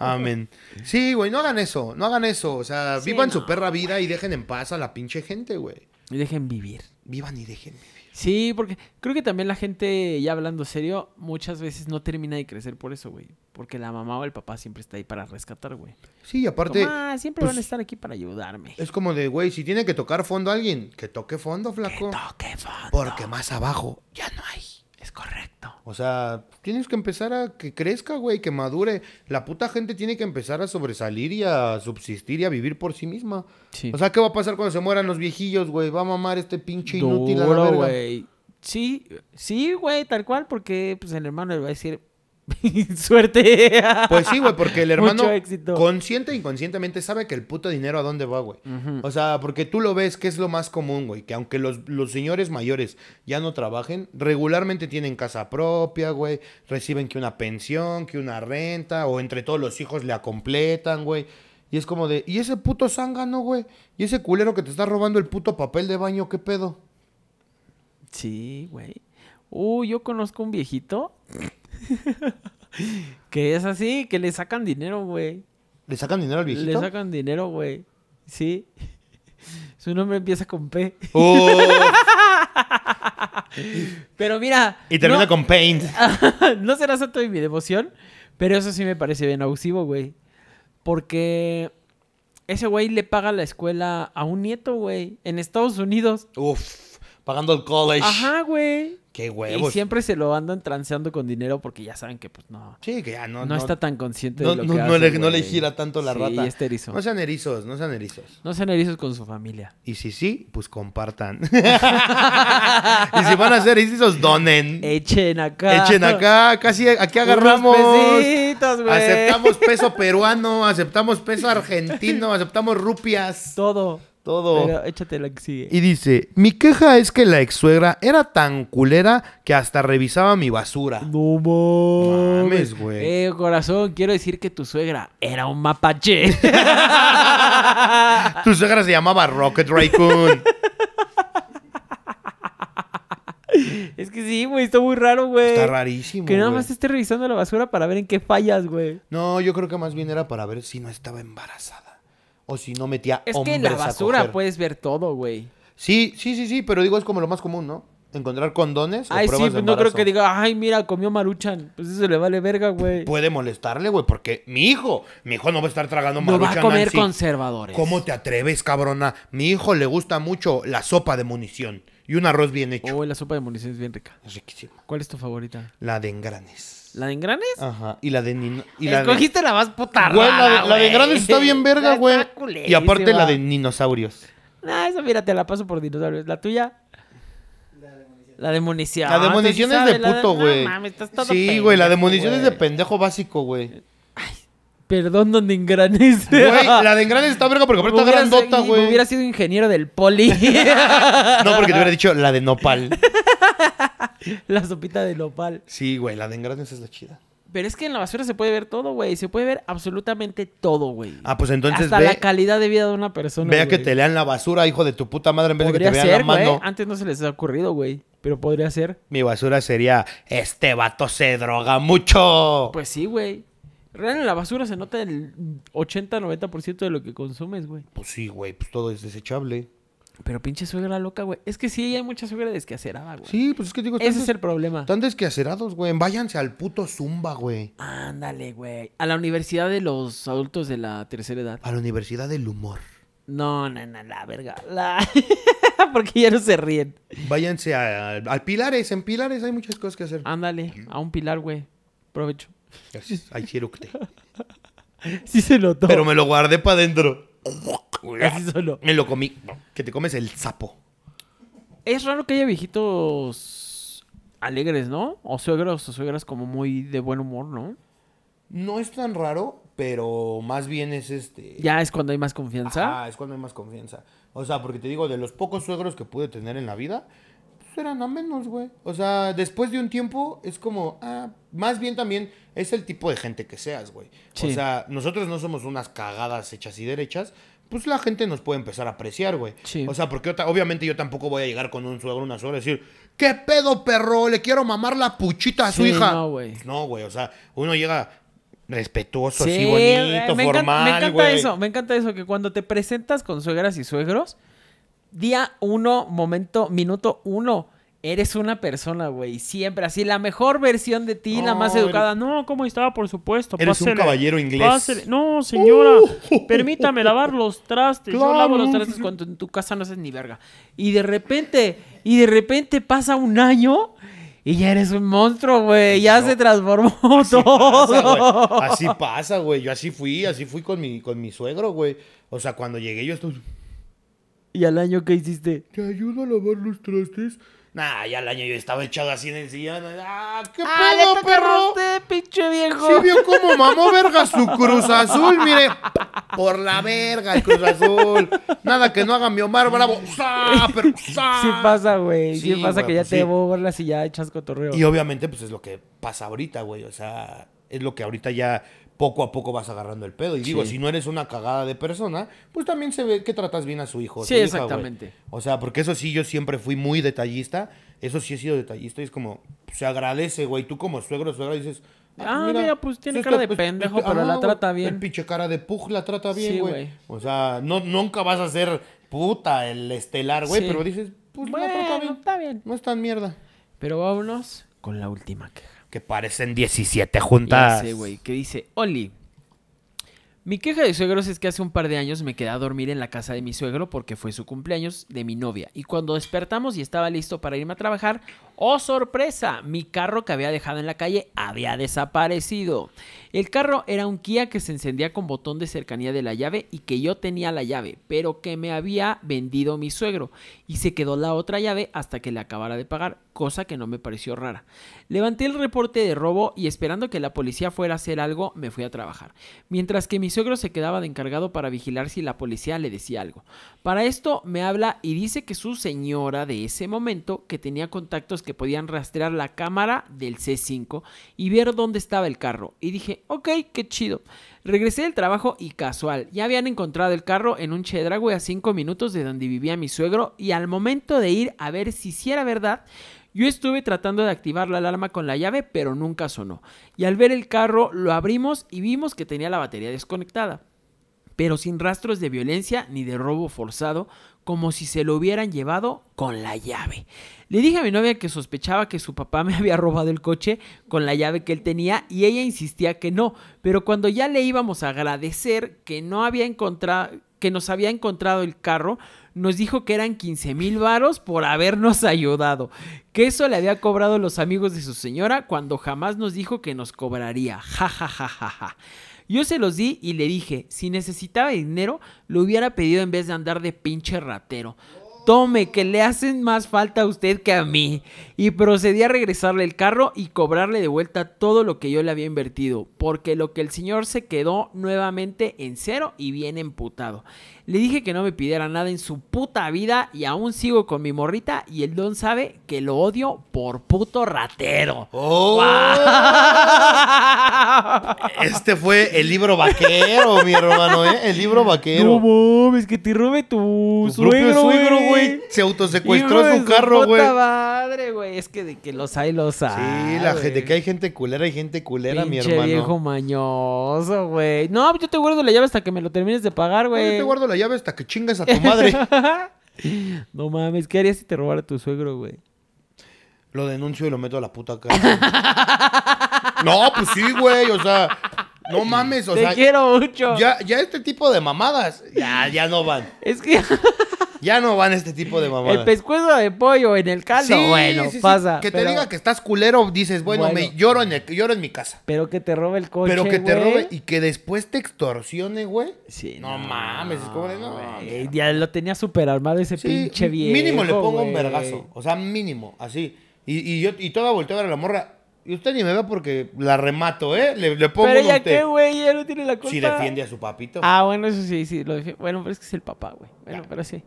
amén. Sí, güey, no hagan eso, no hagan eso. O sea, vivan su perra vida y dejen en paz a la pinche gente, güey. Y dejen vivir. Vivan y dejen vivir. Sí, porque creo que también la gente, ya hablando serio, muchas veces no termina de crecer por eso, güey. Porque la mamá o el papá siempre está ahí para rescatar, güey. Sí, aparte. ah, siempre van a pues, estar aquí para ayudarme. Es como de, güey, si tiene que tocar fondo alguien, que toque fondo, flaco. Que toque fondo. Porque más abajo ya no hay. Es correcto. O sea, tienes que empezar a que crezca, güey, que madure. La puta gente tiene que empezar a sobresalir y a subsistir y a vivir por sí misma. O sea, ¿qué va a pasar cuando se mueran los viejillos, güey? Va a mamar este pinche inútil a la verga. Sí, sí, güey, tal cual, porque pues el hermano le va a decir, Suerte. pues sí, güey, porque el hermano consciente e inconscientemente sabe que el puto dinero a dónde va, güey. O sea, porque tú lo ves que es lo más común, güey, que aunque los, señores mayores ya no trabajen, regularmente tienen casa propia, güey, reciben que una pensión, que una renta, o entre todos los hijos le completan, güey. Y es como de, ¿y ese puto zángano, güey? ¿Y ese culero que te está robando el puto papel de baño, qué pedo? Sí, güey. uh, yo conozco un viejito que es así, que le sacan dinero, güey. ¿Le sacan dinero al viejito? Le sacan dinero, güey. Sí. Su nombre empieza con P. pero mira. Y termina con Paint. no será santo de mi devoción, pero eso sí me parece bien abusivo, güey. Porque ese güey le paga la escuela a un nieto, güey, en Estados Unidos. Uf pagando el college. Ajá, güey. Qué huevos. Y siempre se lo andan transeando con dinero porque ya saben que, pues, no. Sí, que ya no. No, está tan consciente de lo que hace, le, no, le, gira tanto la rata. No sean erizos, no sean erizos. No sean erizos con su familia. Y si sí, pues compartan. y si van a ser erizos, donen. Echen acá. Echen acá. Casi aquí agarramos. aceptamos peso peruano, aceptamos peso argentino, aceptamos rupias. Todo todo. Pero échate la que sigue. Y dice, mi queja es que la ex suegra era tan culera que hasta revisaba mi basura. No mames, güey. Eh, corazón, quiero decir que tu suegra era un mapache. tu suegra se llamaba Rocket Raccoon. Es que sí, güey, está muy raro, güey. Está rarísimo. Que nada más esté revisando la basura para ver en qué fallas, güey. No, yo creo que más bien era para ver si no estaba embarazada o si no metía es que en la basura puedes ver todo, güey. Sí, sí, sí, sí, pero digo, es como lo más común, ¿no? Encontrar condones. Ay, sí, pues, no creo que diga, ay, mira, comió maruchan. Pues eso le vale verga, güey. Puede molestarle, güey, porque mi hijo, mi hijo no va a estar tragando maruchan. No va a comer conservadores. ¿Cómo te atreves, cabrona? Mi hijo le gusta mucho la sopa de munición y un arroz bien hecho. Uy, oh, la sopa de munición es bien rica. Es riquísima. ¿Cuál es tu favorita? La de engranes. ¿La de engranes? Ajá. Y la de Nino. Y la la más puta güey, la, de, la de engranes está bien verga, güey. Y aparte la de dinosaurios. no esa mira, te la paso por dinosaurios. ¿La tuya? La de munición. La de ah, munición es de puto, güey. sí, güey, la de munición es de pendejo básico, güey. Perdón donde engranes. Güey, la de engranes está verga porque aparte está grandota, güey. Hubiera sido ingeniero del poli. no, porque te hubiera dicho la de nopal. la sopita de nopal. Sí, güey, la de engranes es la chida. Pero es que en la basura se puede ver todo, güey. Se puede ver absolutamente todo, güey. Ah, pues entonces Hasta la calidad de vida de una persona, Vea que te lean la basura, hijo de tu puta madre, en vez de que te vean la mano. Antes no se les ha ocurrido, güey. Pero podría ser. Mi basura sería, este vato se droga mucho. Pues sí, güey. Realmente la basura se nota el 80-90% de lo que consumes, güey. Pues sí, güey, pues todo es desechable. Pero pinche suegra loca, güey. Es que sí, hay mucha suegra desquacerada, güey. Sí, pues es que digo... Ese es el problema. Están desquacerados, güey. Váyanse al puto Zumba, güey. Ándale, güey. A la universidad de los adultos de la tercera edad. A la universidad del humor. No, no, no, la verga. Porque ya no se ríen. Váyanse al Pilares. En Pilares hay muchas cosas que hacer. Ándale, a un Pilar, güey. Provecho. Ay, sí eructé. Sí se notó. Pero me lo guardé para adentro. Así solo. Me lo comí. Que te comes el sapo. Es raro que haya viejitos alegres, ¿no? O suegros o suegras como muy de buen humor, ¿no? No es tan raro, pero más bien es este. Ya es cuando hay más confianza. Ah, es cuando hay más confianza. O sea, porque te digo, de los pocos suegros que pude tener en la vida, pues, eran a menos, güey. O sea, después de un tiempo es como, ah, más bien también es el tipo de gente que seas, güey. O sea, nosotros no somos unas cagadas hechas y derechas, pues la gente nos puede empezar a apreciar, güey. Sí. O sea, porque obviamente yo tampoco voy a llegar con un suegro una suegra y decir, ¿qué pedo, perro? Le quiero mamar la puchita a su hija. No, güey. No, güey. O sea, uno llega respetuoso, así bonito, me formal, encanta, me encanta eso, me encanta eso, que cuando te presentas con suegras y suegros, día uno, momento, minuto uno, eres una persona, güey. Siempre así, la mejor versión de ti, la más educada. No, ¿cómo estaba? Por supuesto. Eres un caballero inglés. No, señora, permítame lavar los trastes. Yo lavo los trastes cuando en tu casa no haces ni verga. Y de repente, y de repente pasa un año. Y ya eres un monstruo, güey. Ya se transformó todo. así pasa, güey. Yo así fui, así fui con mi, con mi suegro, güey. O sea, cuando llegué yo estuve... ¿Y al año qué hiciste? ¿Te ayudo a lavar los trastes? Nah, ya al año yo estaba echado así en el sillón. ¡Ah, qué ah, pedo, perro! Usted, pinche viejo! Sí vio cómo mamó verga su Cruz Azul, mire. Por la verga, el Cruz Azul. Nada que no haga mi Omar Bravo. Sí pasa, güey. Sí, pasa que ya pues te borlas y ya echas cotorreo. Y obviamente, pues es lo que pasa ahorita, güey. O sea, es lo que ahorita ya poco a poco vas agarrando el pedo. Y digo, si no eres una cagada de persona, pues también se ve que tratas bien a su hijo. sí, exactamente. o sea, porque eso sí, yo siempre fui muy detallista. Eso sí he sido detallista y es como, se agradece, güey. Tú como suegro, suegra, dices... Ah, mira, pues tiene cara de pues, pendejo, pero la ah, trata bien. El pinche cara de pug la trata bien, güey. o sea, no, nunca vas a ser puta el estelar, güey, pero dices, pues la trata bien. está bien. No es tan mierda. Pero vámonos con la última queja que parecen 17 juntas. Sí, güey, que dice, Oli, mi queja de suegros es que hace un par de años me quedé a dormir en la casa de mi suegro porque fue su cumpleaños de mi novia. Y cuando despertamos y estaba listo para irme a trabajar, ¡oh sorpresa! Mi carro que había dejado en la calle había desaparecido. El carro era un Kia que se encendía con botón de cercanía de la llave y que yo tenía la llave, pero que me había vendido mi suegro y se quedó la otra llave hasta que le acabara de pagar, cosa que no me pareció rara. Levanté el reporte de robo y esperando que la policía fuera a hacer algo, me fui a trabajar, mientras que mi suegro se quedaba de encargado para vigilar si la policía le decía algo. Para esto me habla y dice que su señora de ese momento, que tenía contactos que podían rastrear la cámara del C5 y ver dónde estaba el carro, y dije, ok, qué chido. Regresé del trabajo y casual, ya habían encontrado el carro en un Chedragüe a 5 minutos de donde vivía mi suegro y al momento de ir a ver si era verdad, yo estuve tratando de activar la alarma con la llave, pero nunca sonó. Y al ver el carro, lo abrimos y vimos que tenía la batería desconectada pero sin rastros de violencia ni de robo forzado, como si se lo hubieran llevado con la llave. Le dije a mi novia que sospechaba que su papá me había robado el coche con la llave que él tenía y ella insistía que no, pero cuando ya le íbamos a agradecer que no había encontrado que nos había encontrado el carro, nos dijo que eran 15 mil varos por habernos ayudado, que eso le había cobrado los amigos de su señora cuando jamás nos dijo que nos cobraría. Ja, ja, ja, ja, ja. Yo se los di y le dije, si necesitaba dinero, lo hubiera pedido en vez de andar de pinche ratero. Tome, que le hacen más falta a usted que a mí. Y procedí a regresarle el carro y cobrarle de vuelta todo lo que yo le había invertido, porque lo que el señor se quedó nuevamente en cero y bien emputado. Le dije que no me pidiera nada en su puta vida y aún sigo con mi morrita y el don sabe que lo odio por puto ratero. Oh. Este fue el libro vaquero, mi hermano, ¿eh? El libro vaquero. No mames, que te robe tu, tu suegro, eh. güey. Se autosecuestró su carro, güey. Madre, güey. Es que de que los hay, los hay. Sí, la gente, que hay gente culera, hay gente culera, mi hermano. viejo mañoso, güey. No, yo te guardo la llave hasta que me lo termines de pagar, güey. yo te guardo la llave hasta que chingas a tu madre. no mames, ¿qué harías si te robara tu suegro, güey? Lo denuncio y lo meto a la puta cara. no, pues sí, güey, o sea... No mames, o Te quiero mucho. Ya, ya este tipo de mamadas, ya, ya no van. Es que. ya no van este tipo de mamadas. El pescuezo de pollo en el caldo, sí, bueno, pasa. Que te diga que estás culero, dices, bueno, me lloro en, el, lloro en mi casa. Pero que te robe el coche, Pero que te robe y que después te extorsione, güey. Sí. No, mames, es como no. Ya lo tenía súper armado ese pinche viejo, Mínimo le pongo un vergazo, o sea, mínimo, así. Y, yo, y toda volteada a la morra, y usted ni me ve porque la remato, ¿eh? Le, le pongo Pero ya qué, güey, ya no tiene la culpa. Si defiende a su papito. Ah, bueno, eso sí, sí. Bueno, pero es que es el papá, güey. Bueno, pero sí.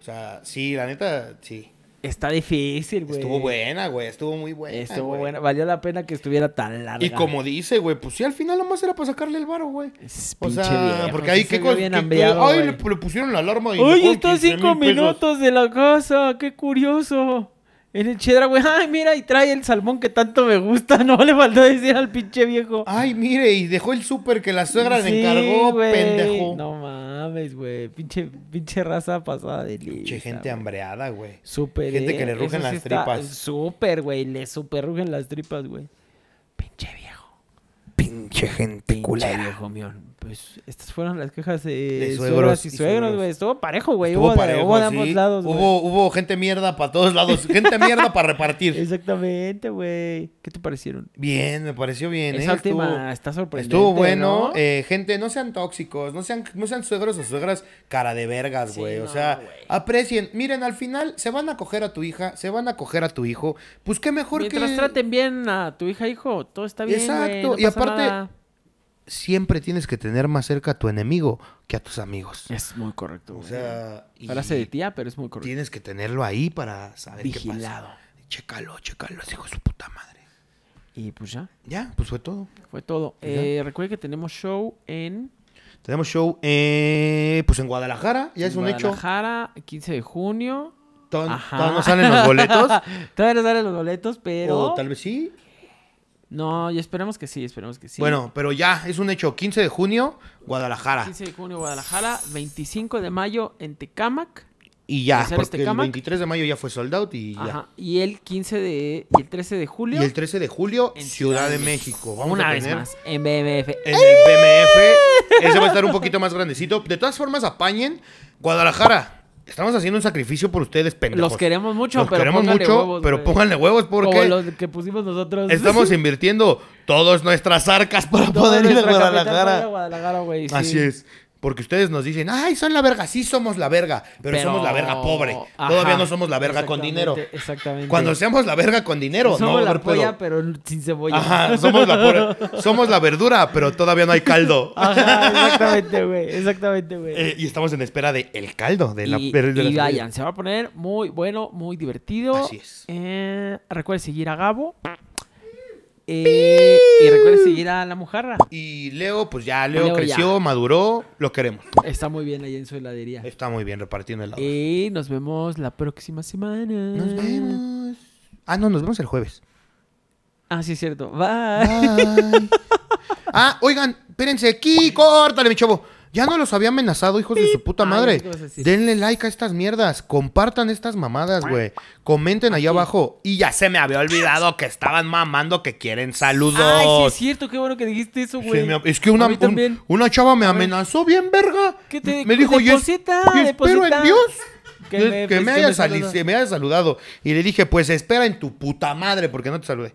O sea, sí, la neta, sí. Está difícil, güey. Estuvo buena, güey. Estuvo muy buena. Estuvo buena. Valió la pena que estuviera tan larga. Y como dice, güey, pues sí, al final nomás era para sacarle el varo, güey. o sea, porque ahí qué cosa. Ay, le, pusieron la alarma y. Oye, estos cinco minutos de la casa! Qué curioso. En el chedra, güey, ay, mira, y trae el salmón que tanto me gusta. No le faltó decir al pinche viejo. Ay, mire, y dejó el súper que la suegra le encargó, güey. pendejo. No mames, güey. Pinche, pinche raza pasada de lista. Pinche gente hambreada, güey. Súper. Gente que eh, le rugen las tripas. Súper, güey. Le súper rugen las tripas, güey. Pinche viejo. Pinche gente pinche viejo mío pues estas fueron las quejas de, suegros, y suegros, güey. Estuvo parejo, güey. Hubo, hubo Hubo, gente mierda para todos lados. gente mierda para repartir. Exactamente, güey. ¿Qué te parecieron? Bien, me pareció bien. Esa ¿eh? está sorprendente. Estuvo bueno. Eh, gente, no sean tóxicos. No sean, suegros o suegras cara de vergas, güey. o sea, aprecien. Miren, al final se van a coger a tu hija, se van a coger a tu hijo. Pues qué mejor que? que. Mientras traten bien a tu hija, hijo, todo está bien. Exacto. y aparte siempre tienes que tener más cerca a tu enemigo que a tus amigos. Es muy correcto. O sea, de tía, pero es muy correcto. Tienes que tenerlo ahí para saber Vigilado. qué pasa. Chécalo, chécalo, hijo de su puta madre. Y pues ya. Ya, pues fue todo. Fue todo. Pues eh, recuerde que tenemos show en tenemos show en... Eh, pues en Guadalajara, ya es un hecho. Guadalajara, 15 de junio. Todavía no salen los boletos. Todavía no salen los boletos, pero. tal vez sí. No, y esperemos que sí, esperemos que sí. Bueno, pero ya, es un hecho. 15 de junio, Guadalajara. 15 de junio, Guadalajara. 25 de mayo en Tecamac Y ya, este porque el 23 de mayo ya fue sold out y ya. Y el 15 de... Y el 13 de julio. Y el 13 de julio, en Ciudad de México. Vamos Una a tener... vez más, en BMF. En el BMF. Ese va a estar un poquito más grandecito. De todas formas, apañen. Guadalajara, Estamos haciendo un sacrificio por ustedes, pendejos. Los queremos mucho, los pero queremos pónganle mucho, huevos, pero pónganle huevos porque los que pusimos nosotros. Estamos invirtiendo todas nuestras arcas para poder ir a Guadalajara. Así es. Porque ustedes nos dicen, ay, son la verga, sí somos la verga, pero, somos la verga pobre. Todavía no somos la verga con dinero. Exactamente. Cuando seamos la verga con dinero, somos no. la ver, pero... sin cebolla. Ajá, somos la, verdura, pero todavía no hay caldo. Ajá, exactamente, güey. Exactamente, güey. Eh, y estamos en espera de caldo de la y, y vayan, se va a poner muy bueno, muy divertido. Así es. Eh, recuerden seguir a Gabo. Eh, y recuerden seguir a la Mujarra Y Leo, pues ya Leo, creció, maduró, lo queremos. Está muy bien ahí en su heladería. Está muy bien repartiendo lado Y nos vemos la próxima semana. Nos vemos. Ah, no, nos vemos el jueves. Ah, sí, es cierto. Bye. ah, oigan, espérense aquí, córtale, mi chavo. Ya no los había amenazado, hijos de su puta madre. Denle like a estas mierdas. Compartan estas mamadas, güey. Comenten ahí abajo. Y ya se me había olvidado que estaban mamando que quieren saludos. Ay, sí, es cierto. Qué bueno que dijiste eso, güey. es que una, chava me amenazó bien, verga. me dijo, yo espero en Dios que me, haya saludado. Y le dije, pues espera en tu puta madre, porque no te saludé.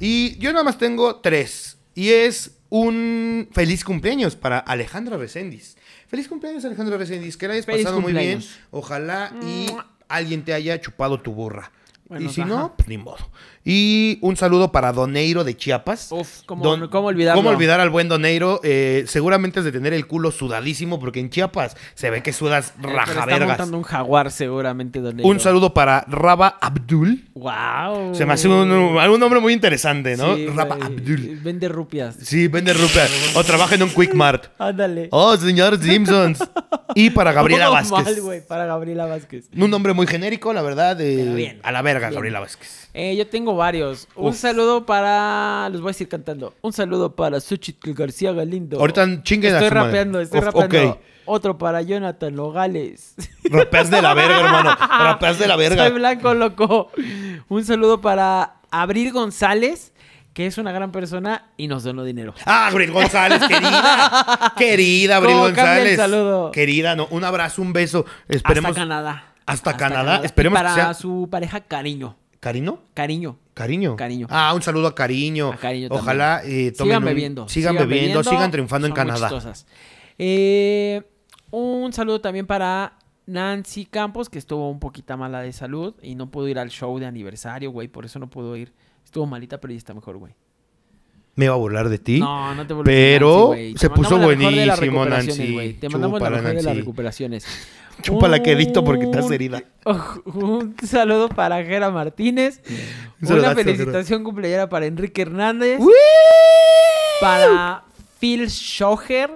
Y yo nada más tengo tres. Y es un feliz cumpleaños para Alejandro Reséndiz. Feliz cumpleaños, Alejandro Reséndiz. Que la hayas pasado muy bien. Ojalá y alguien te haya chupado tu burra. y si no, pues ni modo. Y un saludo para Doneiro de Chiapas. Uf, ¿cómo, ¿cómo olvidar al buen Doneiro? Eh, seguramente es de tener el culo sudadísimo, porque en Chiapas se ve que sudas raja eh, Pero está montando un jaguar, seguramente, Doneiro. Un saludo para Raba Abdul. ¡Wow! Se me hace un, un nombre muy interesante, ¿no? Raba Abdul. Vende rupias. Sí, vende rupias. o trabaja en un Quick Mart. Ándale. Oh, señor Simpsons. y para Gabriela Vázquez. para Gabriela Vázquez. Un nombre muy genérico, la verdad. A la verga, Gabriela Vázquez. Eh, yo tengo varios. Un saludo para. Les voy a decir cantando. Un saludo para Suchitl García Galindo. Ahorita chinguen Estoy a su rapeando, madre. estoy rapeando. Otro para Jonathan Logales. Rapeas de la verga, hermano. Rapeas de la verga. Soy blanco, loco. Un saludo para Abril González que es una gran persona y nos donó dinero. Ah, Abril González, querida. querida, Abril González. Un saludo. Querida, no, un abrazo, un beso. Esperemos. Hasta Canadá. Hasta, Canadá. Esperemos y para su pareja, cariño. cariño Cariño. Cariño. Cariño. Ah, un saludo a Cariño. A cariño Ojalá eh, sigan, bebiendo, sigan, bebiendo. Sigan triunfando en Canadá. Eh, un saludo también para Nancy Campos, que estuvo un poquito mala de salud y no pudo ir al show de aniversario, güey. Por eso no pudo ir. Estuvo malita, pero ya está mejor, güey. Me va a burlar de ti. No, no te burles Pero se puso buenísimo, Nancy. Te mandamos la de las recuperaciones. Chúpala, la visto porque estás herida. Un saludo para Jera Martínez. Una felicitación cumpleañera para Enrique Hernández. Para Phil Schoger.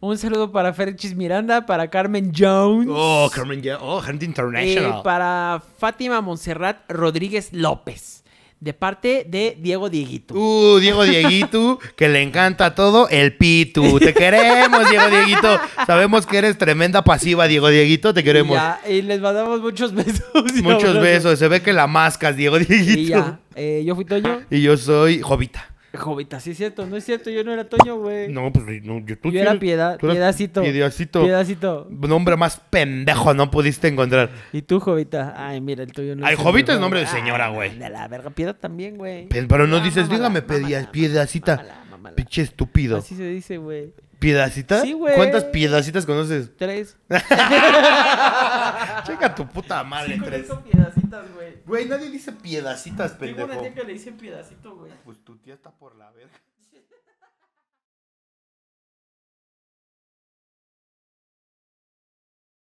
Un saludo para Ferchis Miranda, para Carmen Jones. Oh, Carmen Jones. Oh, Hunt eh, international. para Fátima Monserrat Rodríguez López de parte de Diego Dieguito. Uh, Diego Dieguito, que le encanta todo el pitu. Te queremos, Diego Dieguito. Sabemos que eres tremenda pasiva, Diego Dieguito, te queremos. Y, les mandamos muchos besos. Muchos besos. Se ve que la mascas, Diego Dieguito. Eh, yo fui Toño. Y yo soy Jovita. Jovita, sí es cierto, no es cierto, yo no era Toño, güey. No, pues no, yo, tú yo era Piedad, Piedacito. Piedacito. Piedacito. Nombre más pendejo no pudiste encontrar. Y tú, Jovita. Ay, mira, el tuyo no Ay, Jovita es nombre de señora, ah, güey. De la verga, Piedad también, güey. Pero no ah, dices, dígame, pedías piedacita. Pinche estúpido. Así se dice, güey. ¿Piedacita? Sí, güey. ¿Cuántas piedacitas conoces? Tres. Checa tu puta madre, tres. Piedacitas, güey. Güey, nadie dice piedacitas, pendejo. Tengo una tía que le dicen piedacito, güey. Pues tu tía está por la verga.